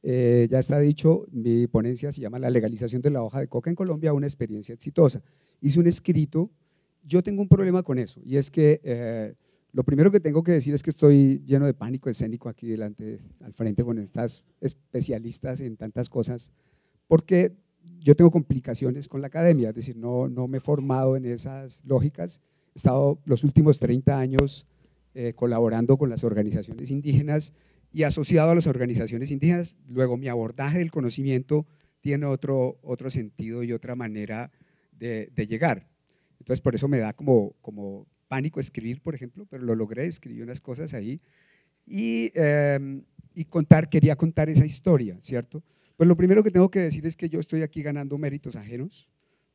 eh, ya está dicho, mi ponencia se llama La legalización de la hoja de coca en Colombia, una experiencia exitosa. Hice un escrito, yo tengo un problema con eso, y es que eh, lo primero que tengo que decir es que estoy lleno de pánico escénico aquí delante, al frente con estas especialistas en tantas cosas, porque yo tengo complicaciones con la academia, es decir, no, no me he formado en esas lógicas. He estado los últimos 30 años eh, colaborando con las organizaciones indígenas y asociado a las organizaciones indígenas. Luego mi abordaje del conocimiento tiene otro, otro sentido y otra manera de, llegar. Entonces por eso me da como, como pánico escribir, por ejemplo, pero lo logré, escribí unas cosas ahí. Em, y, contar, quería contar esa historia, ¿cierto? Pues lo primero que tengo que decir es que yo estoy aquí ganando méritos ajenos,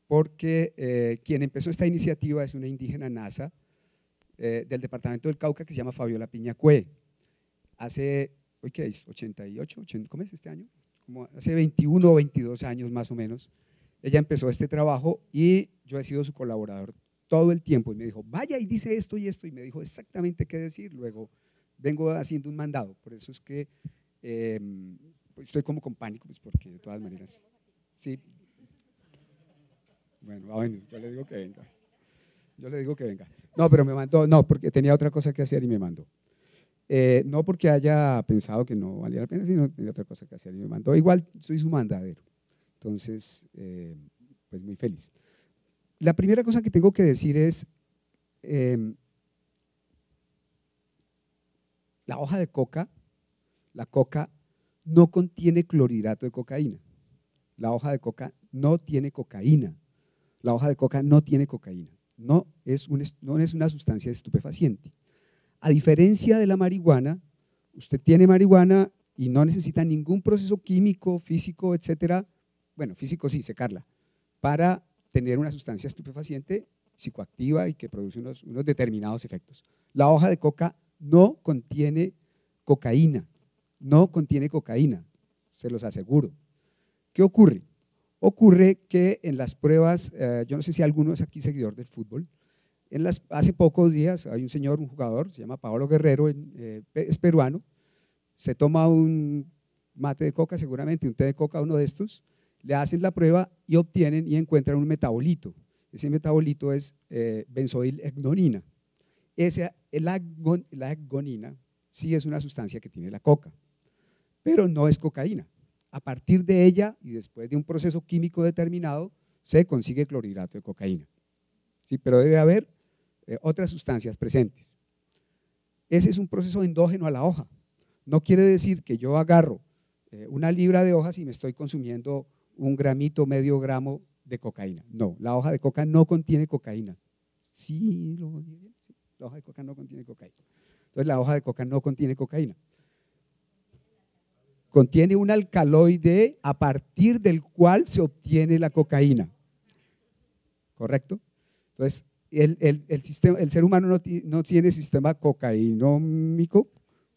porque eh, quien empezó esta iniciativa es una indígena NASA, eh, del departamento del Cauca que se llama Fabiola Piñacue. Hace, ¿hoy qué es? 88, ¿cómo es este año? Como hace 21 o 22 años más o menos, ella empezó este trabajo y yo he sido su colaborador todo el tiempo y me dijo, vaya y dice esto y esto y me dijo exactamente qué decir. Luego vengo haciendo un mandado, por eso es que em, pues, estoy como con pánico, pues, porque de todas maneras. Sí. Bueno, va ah, a venir, yo le digo que venga. Yo le digo que venga. No, pero me mandó, no, porque tenía otra cosa que hacer y me mandó. Eh, no porque haya pensado que no valía la pena, sino que tenía otra cosa que hacer y me mandó. Igual soy su mandadero. Entonces, eh, pues muy feliz. La primera cosa que tengo que decir es, em, la hoja de coca, la coca no contiene clorhidrato de cocaína. La hoja de coca no tiene cocaína. La hoja de coca no tiene cocaína no es, una sustancia estupefaciente. A diferencia de la marihuana, usted tiene marihuana y no necesita ningún proceso químico, físico, etcétera, bueno, físico sí, secarla, para tener una sustancia estupefaciente psicoactiva y que produce unos determinados efectos. La hoja de coca no contiene cocaína, no contiene cocaína, se los aseguro. ¿Qué ocurre? Ocurre que en las pruebas, eh, yo no sé si alguno es aquí seguidor del fútbol, hace pocos días hay un señor, un jugador, se llama Paolo Guerrero, eh, es peruano, se toma un mate de coca, seguramente un té de coca, uno de estos, le hacen la prueba y obtienen y encuentran un metabolito. Ese metabolito es eh, benzoil Esa, la agonina sí es una sustancia que tiene la coca, pero no es cocaína a partir de ella y después de un proceso químico determinado, se consigue clorhidrato de cocaína. Sí, pero debe haber eh, otras sustancias presentes. Ese es un proceso endógeno a la hoja. No quiere decir que yo agarro eh, una libra de hojas y me estoy consumiendo un gramito, medio gramo de cocaína. No, la hoja de coca no contiene cocaína. la hoja de coca no contiene cocaína. Entonces la hoja de coca no contiene cocaína. Contiene un alcaloide a partir del cual se obtiene la cocaína. ¿Correcto? Entonces, el, sistema, el ser humano no, tiene sistema cocainómico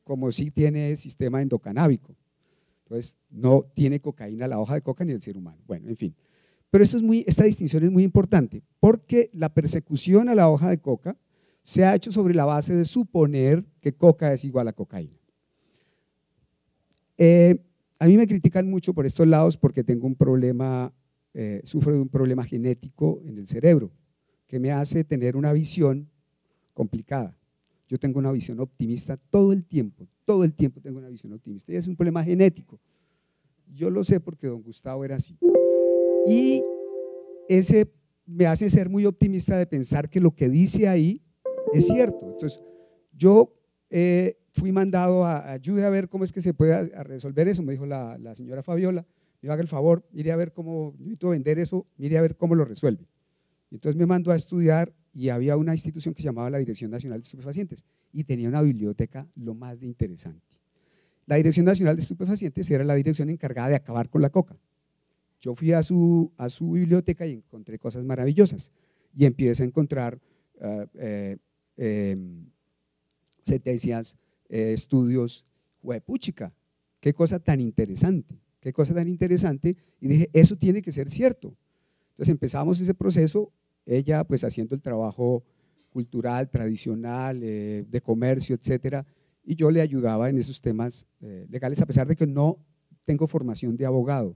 como sí tiene sistema endocanábico. Entonces, no tiene cocaína la hoja de coca ni el ser humano. Bueno, en fin. Pero esto es muy, esta distinción es muy importante porque la persecución a la hoja de coca se ha hecho sobre la base de suponer que coca es igual a cocaína. Eh, a mí me critican mucho por estos lados porque tengo un problema, eh, sufro de un problema genético en el cerebro que me hace tener una visión complicada. Yo tengo una visión optimista todo el tiempo, todo el tiempo tengo una visión optimista y es un problema genético. Yo lo sé porque don Gustavo era así. Y ese me hace ser muy optimista de pensar que lo que dice ahí es cierto. Entonces, yo eh, fui mandado a ayude a ver cómo es que se puede resolver eso, me dijo la, señora Fabiola, me haga el favor, mire a ver cómo, necesito vender eso, mire a ver cómo lo resuelve. Entonces me mandó a estudiar y había una institución que se llamaba la Dirección Nacional de Estupefacientes y tenía una biblioteca lo más interesante. La Dirección Nacional de Estupefacientes era la dirección encargada de acabar con la coca. Yo fui a su, a su biblioteca y encontré cosas maravillosas y empiezo a encontrar ah, eh, em, sentencias eh, estudios, huepuchica, qué cosa tan interesante, qué cosa tan interesante, y dije, eso tiene que ser cierto. Entonces empezamos ese proceso, ella pues haciendo el trabajo cultural, tradicional, eh, de comercio, etcétera, y yo le ayudaba en esos temas eh, legales, a pesar de que no tengo formación de abogado,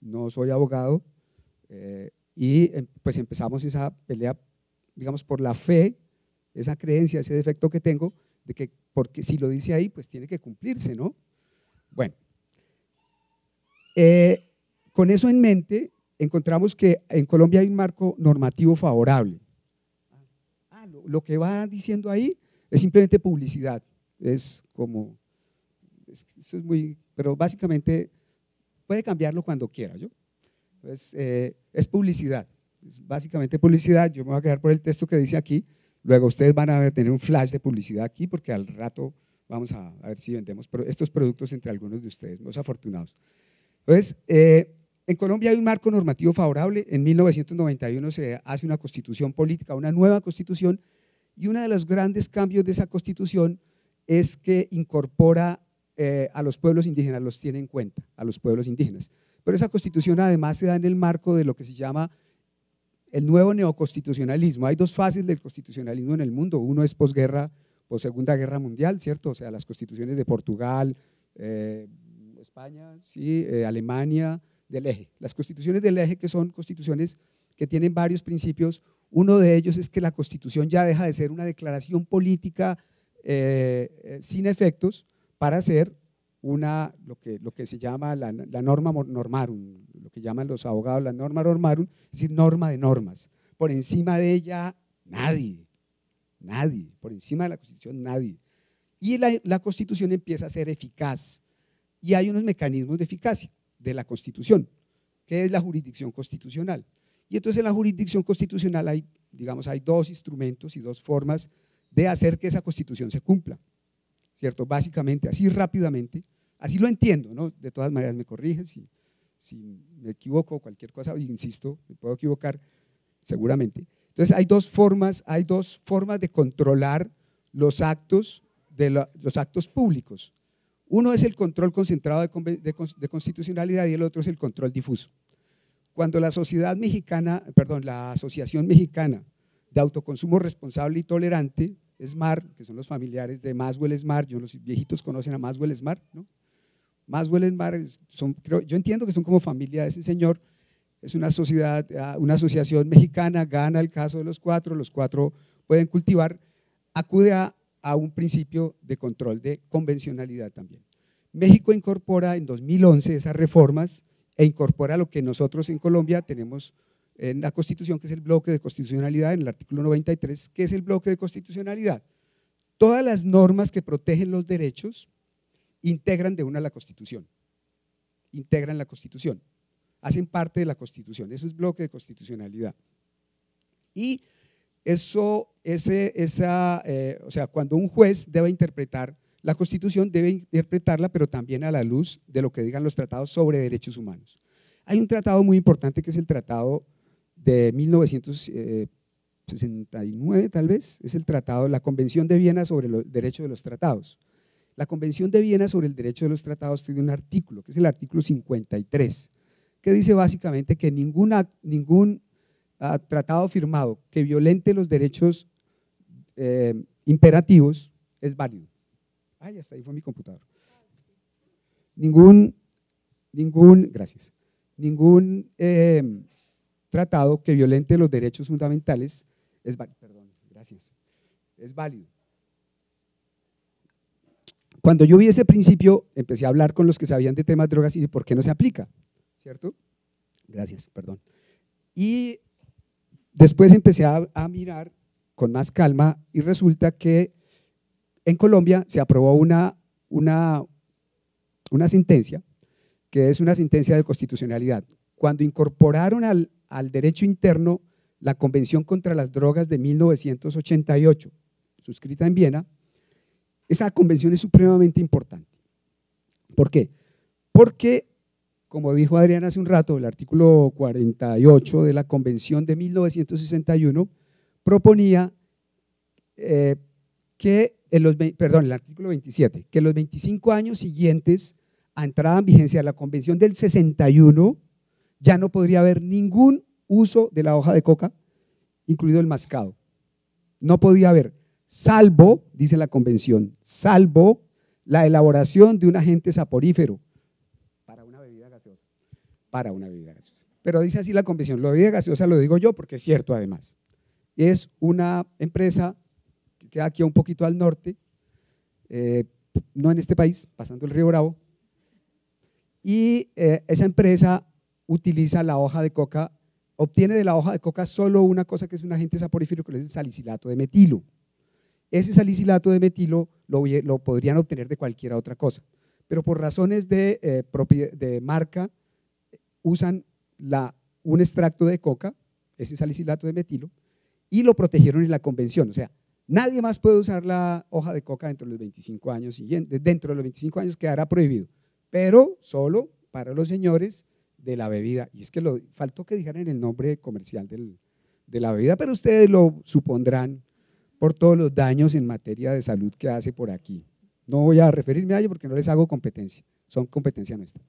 no soy abogado, y em, pues empezamos esa pelea, digamos, por la fe, esa creencia, ese defecto que tengo, de que porque si lo dice ahí, pues tiene que cumplirse, ¿no? Bueno, eh, con eso en mente, encontramos que en Colombia hay un marco normativo favorable. Ah, lo, que va diciendo ahí es simplemente publicidad, es como, es muy, pero básicamente puede cambiarlo cuando quiera, ¿yo? Pues, eh, es publicidad, es básicamente publicidad, yo me voy a quedar por el texto que dice aquí, Luego ustedes van a tener un flash de publicidad aquí porque al rato vamos a, ver si vendemos estos productos entre algunos de ustedes, los afortunados. Entonces, eh, en Colombia hay un marco normativo favorable. En 1991 se hace una constitución política, una nueva constitución, y uno de los grandes cambios de esa constitución es que incorpora eh, a los pueblos indígenas, los tiene en cuenta, a los pueblos indígenas. Pero esa constitución además se da en el marco de lo que se llama el nuevo neoconstitucionalismo. Hay dos fases del constitucionalismo en el mundo. Uno es posguerra, o Segunda Guerra Mundial, ¿cierto? O sea, las constituciones de Portugal, eh, España, sí, eh, Alemania, del eje. Las constituciones del eje que son constituciones que tienen varios principios. Uno de ellos es que la constitución ya deja de ser una declaración política eh, sin efectos para ser una, lo, que, lo que se llama la, norma normarum, lo que llaman los abogados la norma normarum, es decir, norma de normas. Por encima de ella, nadie, nadie, por encima de la Constitución, nadie. Y la, la Constitución empieza a ser eficaz y hay unos mecanismos de eficacia de la Constitución, que es la jurisdicción constitucional. Y entonces en la jurisdicción constitucional hay, digamos, hay dos instrumentos y dos formas de hacer que esa Constitución se cumpla. ¿Cierto? Básicamente, así rápidamente, Así lo entiendo, ¿no? De todas maneras me corrigen, si, me equivoco o cualquier cosa, insisto, me puedo equivocar seguramente. Entonces hay dos formas, hay dos formas de controlar los actos, de los actos públicos. Uno es el control concentrado de, constitucionalidad y el otro es el control difuso. Cuando la sociedad mexicana, perdón, la Asociación Mexicana de Autoconsumo Responsable y Tolerante, SMAR, que son los familiares de Maswell Smart, yo, los viejitos conocen a Maswell Smart, ¿no? Más es son, yo entiendo que son como familia de ese señor, es una sociedad, ah, una asociación mexicana, gana el caso de los cuatro, los cuatro pueden cultivar, acude a un principio de control de convencionalidad también. México incorpora en 2011 esas reformas e incorpora lo que nosotros en Colombia tenemos en la Constitución, que es el bloque de constitucionalidad, en el artículo 93, que es el bloque de constitucionalidad. Todas las normas que protegen los derechos integran de una la Constitución. Integran la Constitución. Hacen parte de la Constitución. Eso es bloque de constitucionalidad. Y eso, ese, esa, eh, o sea, cuando un juez debe interpretar la Constitución, debe interpretarla, pero también a la luz de lo que digan los tratados sobre derechos humanos. Hay un tratado muy importante que es el Tratado de 1969, eh, tal vez, es el Tratado, la Convención de Viena sobre los Derechos de los Tratados. La Convención de Viena sobre el Derecho de los Tratados tiene un artículo, que es el artículo 53, que dice básicamente que ningún ah, tratado firmado que violente los derechos eh, imperativos es válido. Ay, hasta ahí fue mi computador. Ningún, ningún, gracias, ningún em, tratado que violente los derechos fundamentales es válido. Perdón, gracias. Es válido. Cuando yo vi ese principio, empecé a hablar con los que sabían de temas de drogas y de por qué no se aplica, ¿cierto? Gracias, perdón. Y después empecé a, a mirar con más calma y resulta que en Colombia se aprobó una, una, una sentencia que es una sentencia de constitucionalidad. Cuando incorporaron al, al, derecho interno la Convención contra las Drogas de 1988, suscrita en Viena, esa convención es supremamente importante. ¿Por qué? Porque, como dijo Adrián hace un rato, el artículo 48 de la Convención de 1961 proponía eh, que, en los, perdón, el artículo 27, que los 25 años siguientes a entrada en vigencia de la Convención del 61 ya no podría haber ningún uso de la hoja de coca, incluido el mascado. No podía haber salvo, dice la convención, salvo la elaboración de un agente saporífero para una bebida gaseosa. Para una Pero dice así la convención, la bebida gaseosa lo digo yo porque es cierto además. Es una empresa que queda aquí un poquito al norte, eh, no en este país, pasando el río Bravo, y eh, esa empresa utiliza la hoja de coca, obtiene de la hoja de coca solo una cosa que es un agente saporífero que es el salicilato de metilo ese salicilato de metilo lo, podrían obtener de cualquier otra cosa. Pero por razones de, eh, marca, usan un extracto de coca, ese salicilato de metilo, y lo protegieron en la convención. O sea, nadie más puede usar la hoja de coca dentro de los 25 años siguientes. Dentro de los 25 años quedará prohibido, pero solo para los señores de la bebida. Y es que lo, faltó que dijeran el nombre comercial de la bebida, pero ustedes lo supondrán por todos los daños en materia de salud que hace por aquí. No voy a referirme a ello porque no les hago competencia, son competencia nuestra.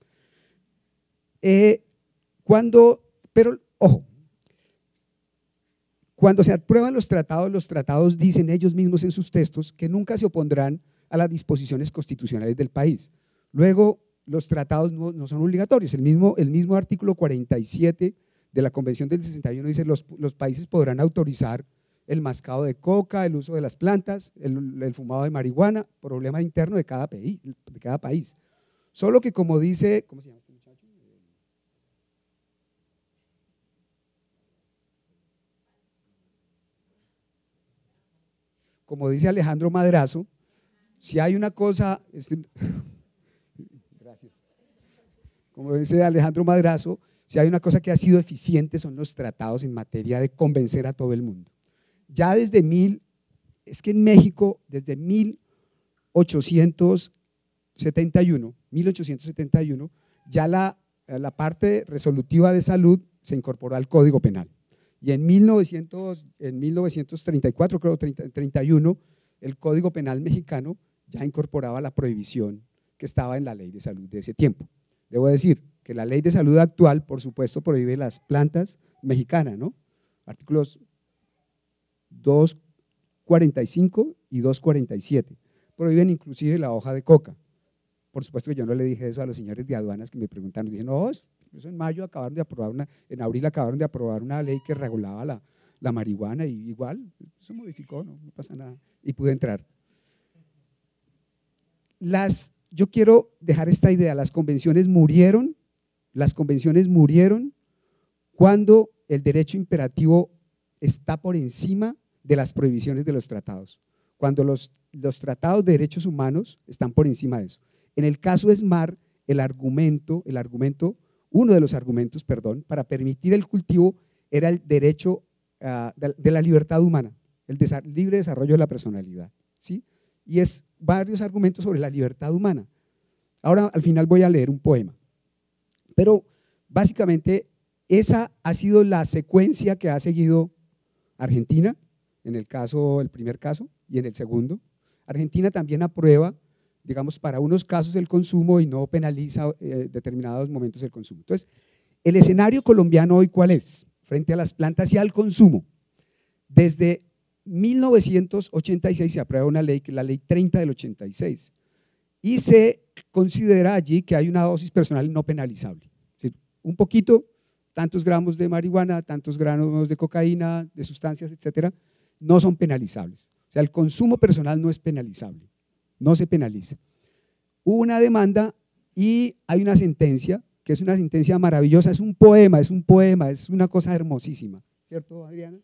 Eh, cuando, pero ojo, cuando se aprueban los tratados, los tratados dicen ellos mismos en sus textos que nunca se opondrán a las disposiciones constitucionales del país. Luego, los tratados no, son obligatorios. El mismo, el mismo artículo 47 de la Convención del 61 dice los, los países podrán autorizar el mascado de coca, el uso de las plantas, el, fumado de marihuana, problema interno de cada, país, de cada país. Solo que como dice, ¿cómo se llama este muchacho? Como dice Alejandro Madrazo, si hay una cosa, este, gracias. Como dice Alejandro Madrazo, si hay una cosa que ha sido eficiente son los tratados en materia de convencer a todo el mundo ya desde mil, es que en México, desde 1871, 1871, ya la, parte resolutiva de salud se incorporó al Código Penal. Y en, 1900, en 1934, creo, 31, el Código Penal mexicano ya incorporaba la prohibición que estaba en la ley de salud de ese tiempo. Debo decir que la ley de salud actual, por supuesto, prohíbe las plantas mexicanas, ¿no? Artículos 2.45 y 2.47. Prohíben inclusive la hoja de coca. Por supuesto que yo no le dije eso a los señores de aduanas que me preguntaron. Dije, no, en mayo acabaron de aprobar una, en abril acabaron de aprobar una ley que regulaba la, marihuana y igual, se modificó, no, no pasa nada. Y pude entrar. Las, yo quiero dejar esta idea, las convenciones murieron, las convenciones murieron cuando el derecho imperativo está por encima de las prohibiciones de los tratados, cuando los, los tratados de derechos humanos están por encima de eso. En el caso de Esmar, el argumento, el argumento, uno de los argumentos, perdón, para permitir el cultivo era el derecho ah, de, la libertad humana, el libre desarrollo de la personalidad, ¿sí? Y es varios argumentos sobre la libertad humana. Ahora, al final voy a leer un poema. Pero básicamente esa ha sido la secuencia que ha seguido Argentina en el caso, el primer caso y en el segundo. Argentina también aprueba, digamos, para unos casos el consumo y no penaliza eh, determinados momentos el consumo. Entonces, el escenario colombiano hoy cuál es frente a las plantas y al consumo. Desde 1986 se aprueba una ley, que la ley 30 del 86, y se considera allí que hay una dosis personal no penalizable. Es un poquito, tantos gramos de marihuana, tantos gramos de cocaína, de sustancias, etcétera, no son penalizables. O sea, el consumo personal no es penalizable, no se penaliza. Hubo una demanda y hay una sentencia, que es una sentencia maravillosa, es un poema, es un poema, es una cosa hermosísima. ¿Cierto, Adriana?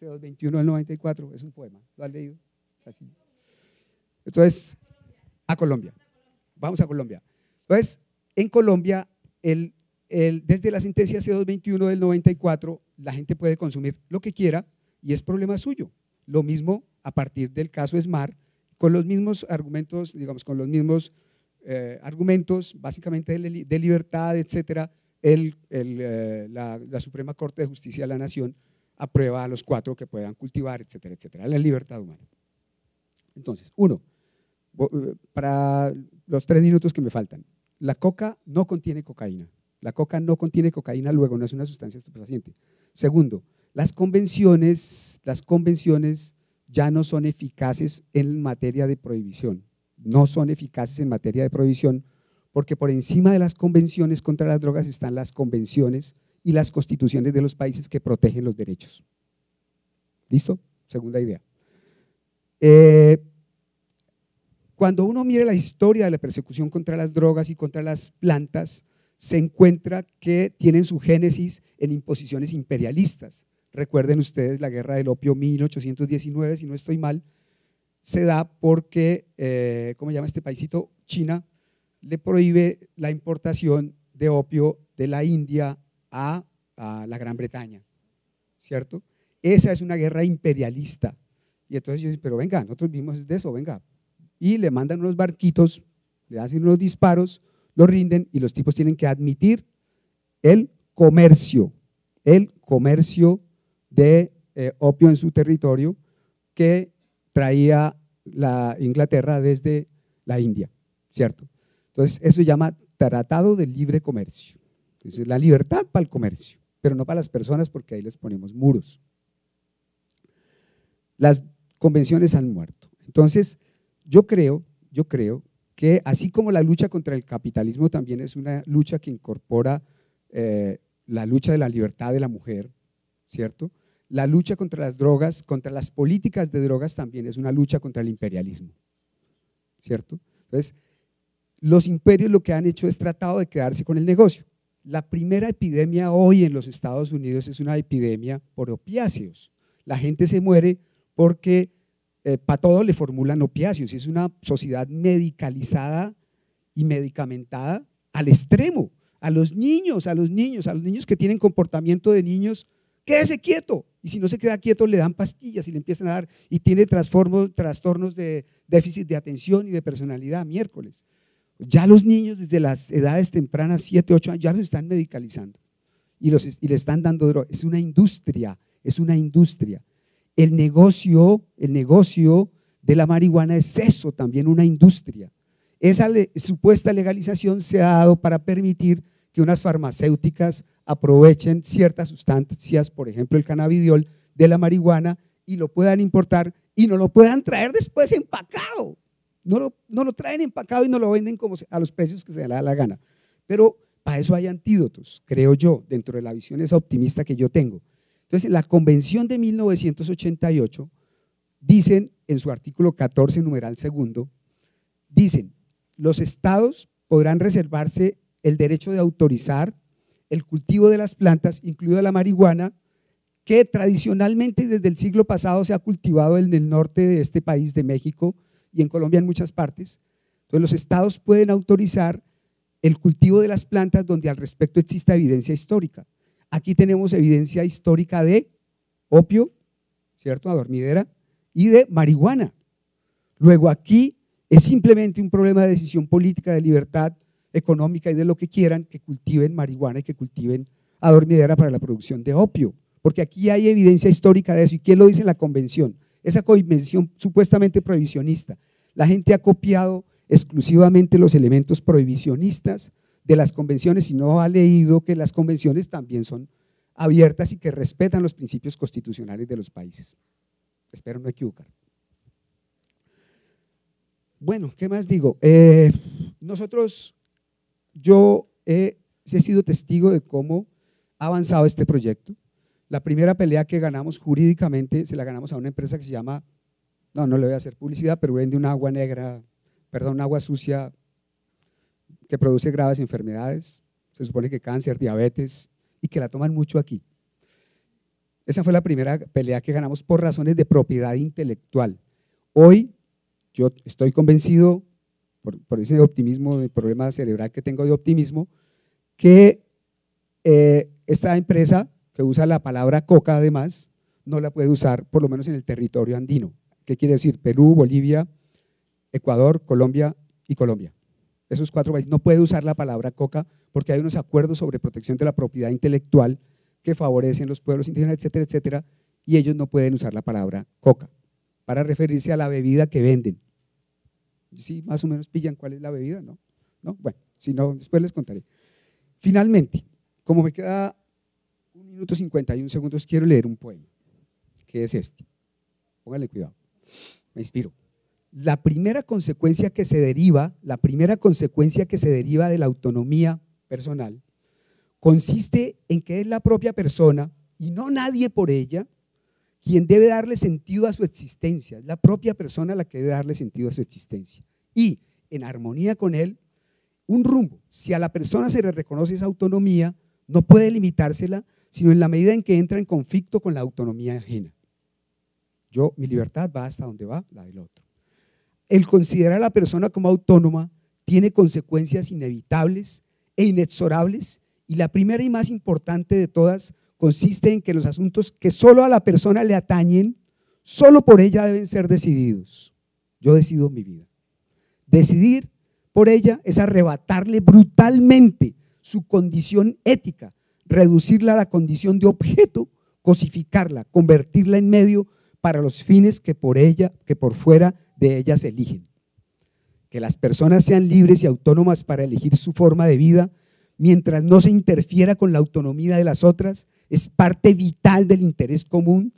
C221 del 94, es un poema, ¿lo has leído? Así. Entonces, a Colombia, vamos a Colombia. Entonces, en Colombia, el, el, desde la sentencia C221 del 94, la gente puede consumir lo que quiera, y es problema suyo. Lo mismo a partir del caso Esmar, con los mismos argumentos, digamos, con los mismos eh, argumentos básicamente de, libertad, etcétera, el, eh, la, la, Suprema Corte de Justicia de la Nación aprueba a los cuatro que puedan cultivar, etcétera, etcétera, la libertad humana. Entonces, uno, eh, para los tres minutos que me faltan, la coca no contiene cocaína. La coca no contiene cocaína, luego no es una sustancia estupefaciente. Segundo, las convenciones, las convenciones ya no son eficaces en materia de prohibición. No son eficaces en materia de prohibición porque por encima de las convenciones contra las drogas están las convenciones y las constituciones de los países que protegen los derechos. ¿Listo? Segunda idea. Eh, cuando uno mire la historia de la persecución contra las drogas y contra las plantas, se encuentra que tienen su génesis en imposiciones imperialistas. Recuerden ustedes la guerra del opio 1819, si no estoy mal, se da porque, eh, ¿cómo se llama este paisito? China le prohíbe la importación de opio de la India a, la Gran Bretaña, ¿cierto? Esa es una guerra imperialista. Y entonces yo digo, pero venga, nosotros vimos de eso, venga. Y le mandan unos barquitos, le hacen unos disparos, lo rinden y los tipos tienen que admitir el comercio, el comercio de eh, opio en su territorio que traía la Inglaterra desde la India, ¿cierto? Entonces, eso se llama Tratado de Libre Comercio. Es la libertad para el comercio, pero no para las personas porque ahí les ponemos muros. Las convenciones han muerto. Entonces, yo creo, yo creo que así como la lucha contra el capitalismo también es una lucha que incorpora eh, la lucha de la libertad de la mujer, ¿cierto? la lucha contra las drogas, contra las políticas de drogas también es una lucha contra el imperialismo. ¿Cierto? Entonces, los imperios lo que han hecho es tratado de quedarse con el negocio. La primera epidemia hoy en los Estados Unidos es una epidemia por opiáceos. La gente se muere porque eh, para todo le formulan opiáceos. Es una sociedad medicalizada y medicamentada al extremo. A los niños, a los niños, a los niños que tienen comportamiento de niños, quédese quieto. Y si no se queda quieto, le dan pastillas y le empiezan a dar. Y tiene trastornos de déficit de atención y de personalidad miércoles. Ya los niños desde las edades tempranas, 7, 8 años, ya los están medicalizando. Y, los, le están dando drogas, Es una industria, es una industria. El negocio, el negocio de la marihuana es eso, también una industria. Esa supuesta legalización se ha dado para permitir que unas farmacéuticas aprovechen ciertas sustancias, por ejemplo el cannabidiol de la marihuana, y lo puedan importar y no lo puedan traer después empacado. No lo, no lo traen empacado y no lo venden a los precios que se le da la gana. Pero para eso hay antídotos, creo yo, dentro de la visión esa optimista que yo tengo. Entonces, la convención de 1988 dicen en su artículo 14, numeral segundo, dicen, los estados podrán reservarse el derecho de autorizar el cultivo de las plantas, incluida la marihuana, que tradicionalmente desde el siglo pasado se ha cultivado en el norte de este país, de México, y en Colombia en muchas partes. Entonces los estados pueden autorizar el cultivo de las plantas donde al respecto exista evidencia histórica. Aquí tenemos evidencia histórica de opio, ¿cierto? Adormidera, y de marihuana. Luego aquí es simplemente un problema de decisión política de libertad económica y de lo que quieran, que cultiven marihuana y que cultiven adormidera para la producción de opio. Porque aquí hay evidencia histórica de eso. ¿Y ¿qué lo dice la convención? Esa convención supuestamente prohibicionista. La gente ha copiado exclusivamente los elementos prohibicionistas de las convenciones y no ha leído que las convenciones también son abiertas y que respetan los principios constitucionales de los países. Espero no equivocar. Bueno, ¿qué más digo? Eh, nosotros yo he, sido testigo de cómo ha avanzado este proyecto. La primera pelea que ganamos jurídicamente se la ganamos a una empresa que se llama, no, no le voy a hacer publicidad, pero vende un agua negra, perdón, un agua sucia que produce graves enfermedades, se supone que cáncer, diabetes, y que la toman mucho aquí. Esa fue la primera pelea que ganamos por razones de propiedad intelectual. Hoy yo estoy convencido por, ese optimismo, el problema cerebral que tengo de optimismo, que eh, esta empresa que usa la palabra coca además, no la puede usar por lo menos en el territorio andino. ¿Qué quiere decir? Perú, Bolivia, Ecuador, Colombia y Colombia. Esos cuatro países no puede usar la palabra coca porque hay unos acuerdos sobre protección de la propiedad intelectual que favorecen los pueblos indígenas, etcétera, etcétera, y ellos no pueden usar la palabra coca para referirse a la bebida que venden sí más o menos pillan cuál es la bebida, ¿no? ¿No? Bueno, si no, después les contaré. Finalmente, como me queda un minuto cincuenta y un segundos, quiero leer un poema, que es este. Póngale cuidado, me inspiro. La primera consecuencia que se deriva, la primera consecuencia que se deriva de la autonomía personal, consiste en que es la propia persona y no nadie por ella quien debe darle sentido a su existencia, es la propia persona la que debe darle sentido a su existencia. Y en armonía con él, un rumbo. Si a la persona se le reconoce esa autonomía, no puede limitársela, sino en la medida en que entra en conflicto con la autonomía ajena. Yo, mi libertad va hasta donde va la del otro. El considerar a la persona como autónoma tiene consecuencias inevitables e inexorables, y la primera y más importante de todas consiste en que los asuntos que solo a la persona le atañen, solo por ella deben ser decididos. Yo decido mi vida. Decidir por ella es arrebatarle brutalmente su condición ética, reducirla a la condición de objeto, cosificarla, convertirla en medio para los fines que por ella, que por fuera de ella se eligen. Que las personas sean libres y autónomas para elegir su forma de vida mientras no se interfiera con la autonomía de las otras es parte vital del interés común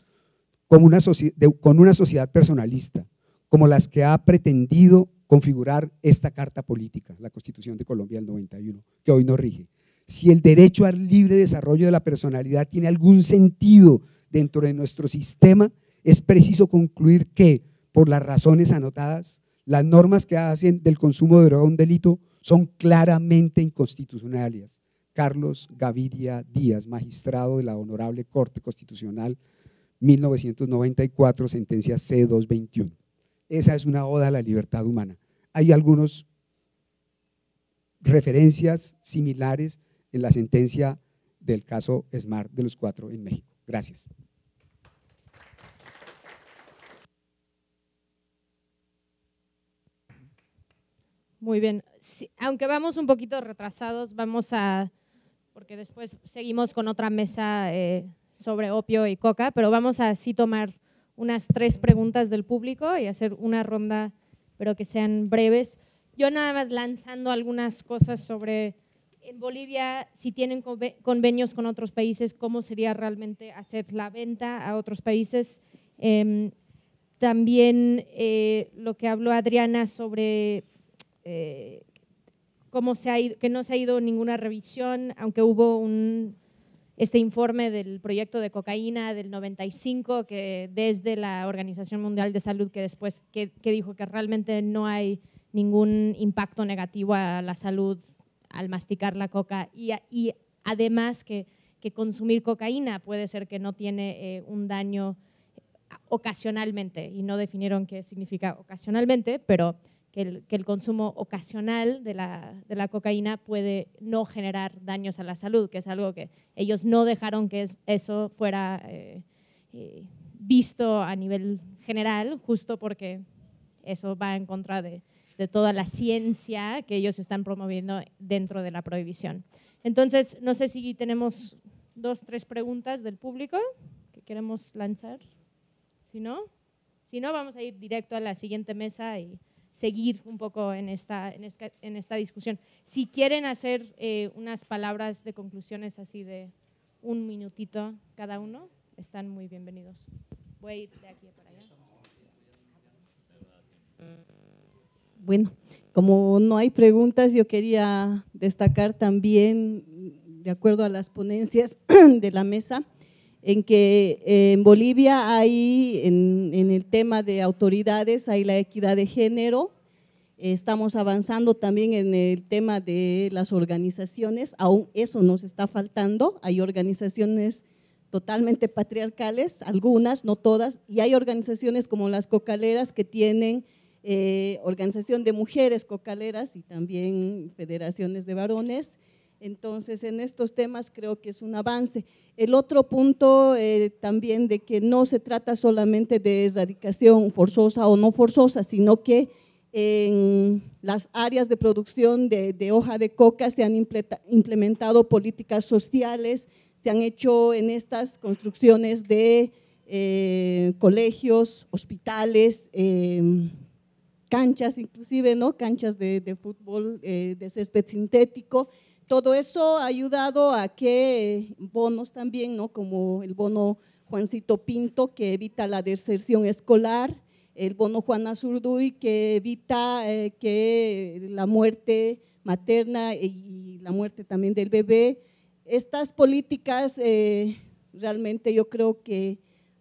con una, sociedad personalista, como las que ha pretendido configurar esta carta política, la Constitución de Colombia del 91, que hoy nos rige. Si el derecho al libre desarrollo de la personalidad tiene algún sentido dentro de nuestro sistema, es preciso concluir que, por las razones anotadas, las normas que hacen del consumo de droga un delito son claramente inconstitucionales. Carlos Gaviria Díaz, magistrado de la Honorable Corte Constitucional 1994, sentencia C221. Esa es una oda a la libertad humana. Hay algunas referencias similares en la sentencia del caso Smart de los cuatro en México. Gracias. Muy bien. aunque vamos un poquito retrasados, vamos a porque después seguimos con otra mesa eh, sobre opio y coca, pero vamos a así tomar unas tres preguntas del público y hacer una ronda, pero que sean breves. Yo nada más lanzando algunas cosas sobre en Bolivia, si tienen convenios con otros países, cómo sería realmente hacer la venta a otros países. Em, también eh, lo que habló Adriana sobre eh, se que no se ha ido ninguna revisión, aunque hubo un, este informe del proyecto de cocaína del 95, que desde la Organización Mundial de Salud, que después que, dijo que realmente no hay ningún impacto negativo a la salud al masticar la coca y, además que, consumir cocaína puede ser que no tiene eh, un daño ocasionalmente y no definieron qué significa ocasionalmente, pero que el, consumo ocasional de la, de la, cocaína puede no generar daños a la salud, que es algo que ellos no dejaron que eso fuera eh, eh, visto a nivel general, justo porque eso va en contra de, de toda la ciencia que ellos están promoviendo dentro de la prohibición. Entonces, no sé si tenemos dos, tres preguntas del público que queremos lanzar. Si no, si no, vamos a ir directo a la siguiente mesa y seguir un poco en esta, en esta, discusión. Si quieren hacer eh, unas palabras de conclusiones así de un minutito cada uno, están muy bienvenidos. Voy a ir de aquí para allá. Bueno, como no hay preguntas, yo quería destacar también, de acuerdo a las ponencias [CLEARS THROAT] de la mesa, en que eh, en Bolivia hay, en, el tema de autoridades, hay la equidad de género, estamos avanzando también en el tema de las organizaciones, aún eso nos está faltando, hay organizaciones totalmente patriarcales, algunas, no todas, y hay organizaciones como las cocaleras que tienen eh, organización de mujeres cocaleras y también federaciones de varones, entonces, en estos temas creo que es un avance. El otro punto eh, también de que no se trata solamente de erradicación forzosa o no forzosa, sino que en las áreas de producción de, hoja de coca se han implementado políticas sociales, se han hecho en estas construcciones de eh, colegios, hospitales, em, canchas, inclusive, ¿no? Canchas de fútbol eh, de césped sintético todo eso ha ayudado a que bonos también, ¿no? como el bono Juancito Pinto, que evita la deserción escolar, el bono Juana Zurduy, que evita eh, que la muerte materna y la muerte también del bebé. Estas políticas eh, realmente yo creo que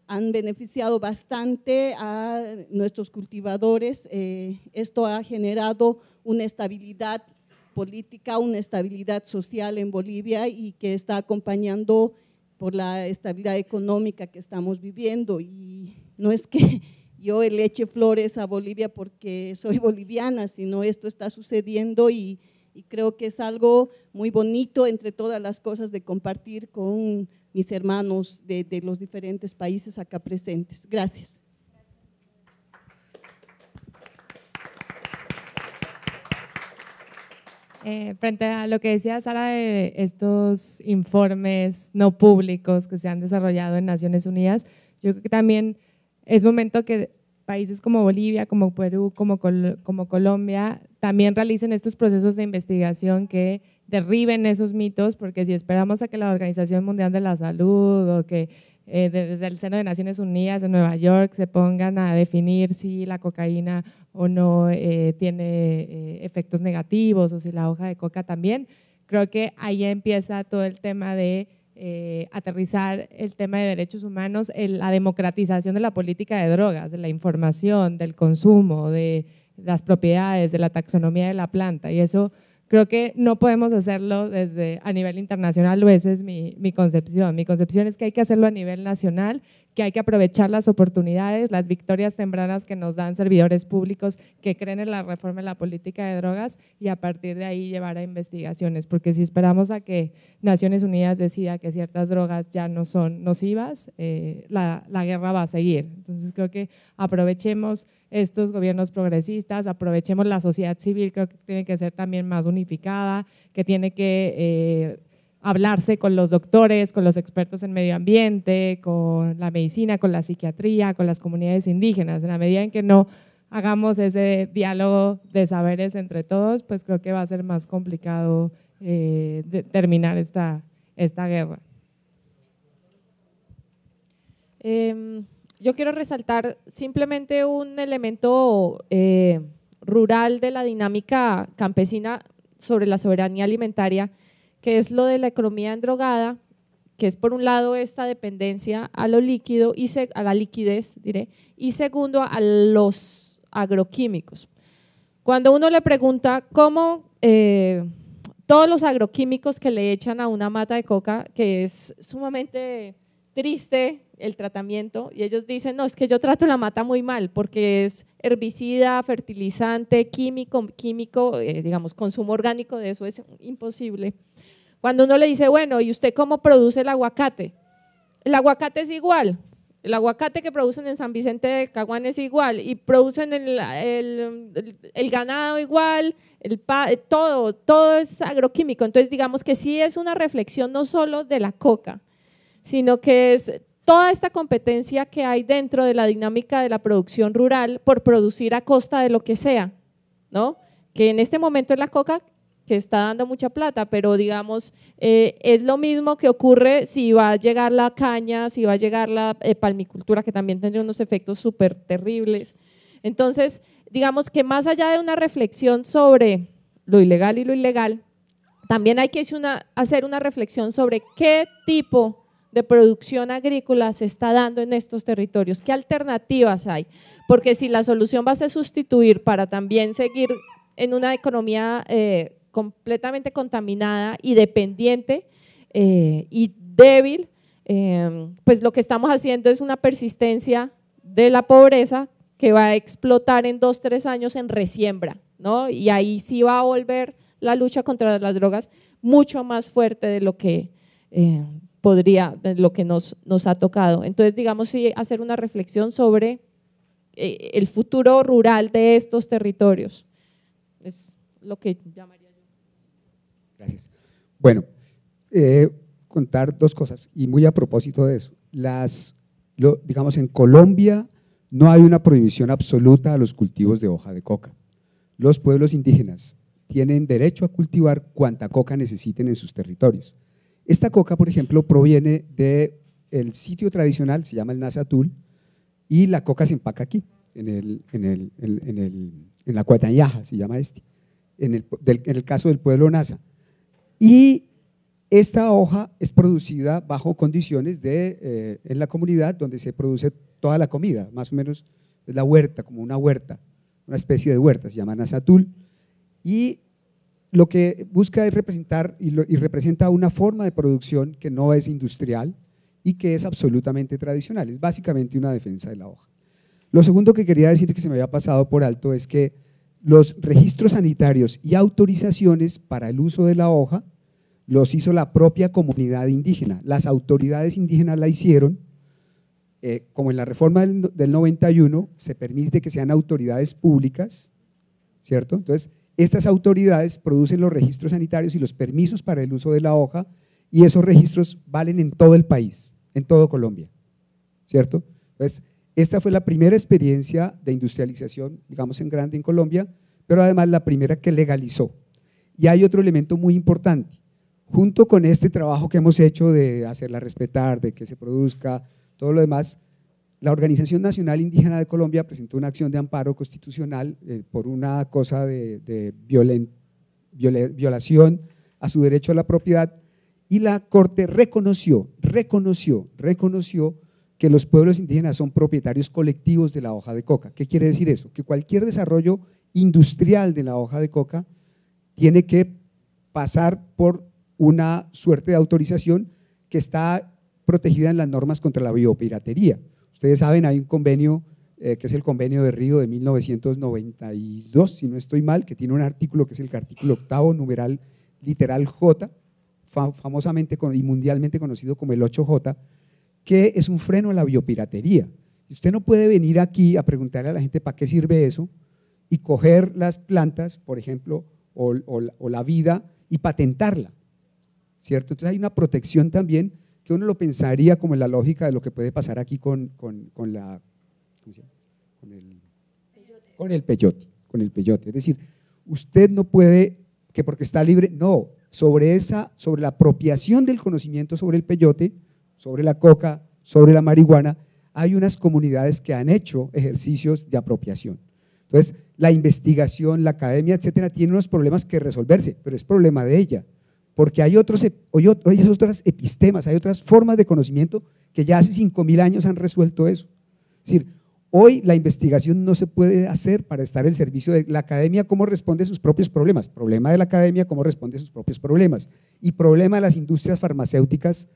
han beneficiado bastante a nuestros cultivadores. Eh, esto ha generado una estabilidad política, una estabilidad social en Bolivia y que está acompañando por la estabilidad económica que estamos viviendo. Y no es que [LAUGHS] yo le eche flores a Bolivia porque soy [LAUGHS] boliviana, sino esto está sucediendo y, creo que es algo muy bonito entre todas las cosas de compartir con mis hermanos de los diferentes países acá presentes. Gracias. Eh, frente a lo que decía Sara de estos informes no públicos que se han desarrollado en Naciones Unidas, yo creo que también es momento que países como Bolivia, como Perú, como, como Colombia, también realicen estos procesos de investigación que derriben esos mitos, porque si esperamos a que la Organización Mundial de la Salud o que eh, desde el seno de Naciones Unidas en Nueva York se pongan a definir si la cocaína o no eh, tiene eh, efectos negativos o si la hoja de coca también. Creo que ahí empieza todo el tema de aterrizar el tema de derechos humanos, la democratización de la política de drogas, de la información, del consumo, de las propiedades, de la taxonomía de la planta. Y eso Creo que no podemos hacerlo desde a nivel internacional, o esa es mi concepción. Mi concepción es que hay que hacerlo a nivel nacional que hay que aprovechar las oportunidades, las victorias tempranas que nos dan servidores públicos que creen en la reforma de la política de drogas y a partir de ahí llevar a investigaciones, porque si esperamos a que Naciones Unidas decida que ciertas drogas ya no son nocivas, eh, la, guerra va a seguir. Entonces creo que aprovechemos estos gobiernos progresistas, aprovechemos la sociedad civil, creo que tiene que ser también más unificada, que tiene que... Eh, hablarse con los doctores, con los expertos en medio ambiente, con la medicina, con la psiquiatría, con las comunidades indígenas. En la medida en que no hagamos ese diálogo de saberes entre todos, pues creo que va a ser más complicado eh, terminar esta, esta guerra. Em, yo quiero resaltar simplemente un elemento eh, rural de la dinámica campesina sobre la soberanía alimentaria que es lo de la economía endrogada, que es por un lado esta dependencia a lo líquido y a la liquidez, diré, y segundo a los agroquímicos. Cuando uno le pregunta cómo eh, todos los agroquímicos que le echan a una mata de coca, que es sumamente triste el tratamiento, y ellos dicen, no, es que yo trato la mata muy mal, porque es herbicida, fertilizante, químico, químico, eh, digamos, consumo orgánico de eso es imposible. Cuando uno le dice, bueno, ¿y usted cómo produce el aguacate? El aguacate es igual. El aguacate que producen en San Vicente de Caguán es igual. Y producen el, ganado igual, el eh, todo, todo es agroquímico. Entonces, digamos que sí es una reflexión no solo de la coca, sino que es toda esta competencia que hay dentro de la dinámica de la producción rural por producir a costa de lo que sea, ¿no? Que en este momento es la coca que está dando mucha plata, pero digamos, eh, es lo mismo que ocurre si va a llegar la caña, si va a llegar la eh, palmicultura, que también tendría unos efectos súper terribles. Entonces, digamos que más allá de una reflexión sobre lo ilegal y lo ilegal, también hay que hacer una reflexión sobre qué tipo de producción agrícola se está dando en estos territorios, qué alternativas hay, porque si la solución va a ser sustituir para también seguir en una economía eh, completamente contaminada y dependiente eh, y débil, em, pues lo que estamos haciendo es una persistencia de la pobreza que va a explotar en dos, tres años en resiembra, ¿no? Y ahí sí va a volver la lucha contra las drogas mucho más fuerte de lo que em, podría, de lo que nos, nos ha tocado. Entonces, digamos, sí, hacer una reflexión sobre eh, el futuro rural de estos territorios. Es lo que llamaría. Gracias. Bueno, eh, contar dos cosas y muy a propósito de eso. Las, digamos, en Colombia no hay una prohibición absoluta a los cultivos de hoja de coca. Los pueblos indígenas tienen derecho a cultivar cuanta coca necesiten en sus territorios. Esta coca, por ejemplo, proviene de el sitio tradicional, se llama el Nasa tul, y la coca se empaca aquí, en, el, en, en, la Cuatanyaja, se llama este, en el, del, en el caso del pueblo Nasa. Y esta hoja es producida bajo condiciones eh, en la comunidad donde se produce toda la comida, más o menos es la huerta, como una huerta, una especie de huerta, se llama nasatul. Y lo que busca es representar y, representa una forma de producción que no es industrial y que es absolutamente tradicional. Es básicamente una defensa de la hoja. Lo segundo que quería decir que se me había pasado por alto es que los registros sanitarios y autorizaciones para el uso de la hoja los hizo la propia comunidad indígena. Las autoridades indígenas la hicieron. Eh, como en la reforma del, 91 se permite que sean autoridades públicas, ¿cierto? Entonces, estas autoridades producen los registros sanitarios y los permisos para el uso de la hoja y esos registros valen en todo el país, en todo Colombia, ¿cierto? Entonces, esta fue la primera experiencia de industrialización, digamos en grande en Colombia, pero además la primera que legalizó. Y hay otro elemento muy importante. Junto con este trabajo que hemos hecho de hacerla respetar, de que se produzca, todo lo demás, la Organización Nacional Indígena de Colombia presentó una acción de amparo constitucional eh, por una cosa de, violación a su derecho a la propiedad y la Corte reconoció, reconoció, reconoció que los pueblos indígenas son propietarios colectivos de la hoja de coca. ¿Qué quiere decir eso? Que cualquier desarrollo industrial de la hoja de coca tiene que pasar por una suerte de autorización que está protegida en las normas contra la biopiratería. Ustedes saben, hay un convenio eh, que es el convenio de Río de 1992, si no estoy mal, que tiene un artículo que es el artículo octavo, numeral literal J, famosamente y mundialmente conocido como el 8J, que es un freno a la biopiratería. Usted no puede venir aquí a preguntarle a la gente para qué sirve eso y coger las plantas, por ejemplo, o, la vida y patentarla. ¿Cierto? Entonces hay una protección también que uno lo pensaría como la lógica de lo que puede pasar aquí con, con, con la, el, con el peyote, con el peyote. Es decir, usted no puede que porque está libre, no, sobre esa, sobre la apropiación del conocimiento sobre el peyote, sobre la coca, sobre la marihuana, hay unas comunidades que han hecho ejercicios de apropiación. Entonces, la investigación, la academia, etcétera, tiene unos problemas que resolverse, pero es problema de ella, porque hay, otros, hay otras epistemas, hay otras formas de conocimiento que ya hace 5.000 años han resuelto eso. Es decir, hoy la investigación no se puede hacer para estar al servicio de la academia, cómo responde a sus propios problemas, problema de la academia, cómo responde a sus propios problemas, y problema de las industrias farmacéuticas,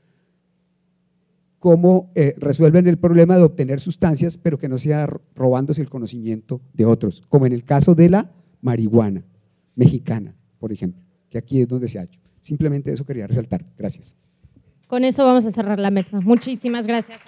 cómo eh, resuelven el problema de obtener sustancias, pero que no sea robándose el conocimiento de otros, como en el caso de la marihuana mexicana, por ejemplo, que aquí es donde se ha hecho. Simplemente eso quería resaltar. Gracias. Con eso vamos a cerrar la mesa. Muchísimas gracias.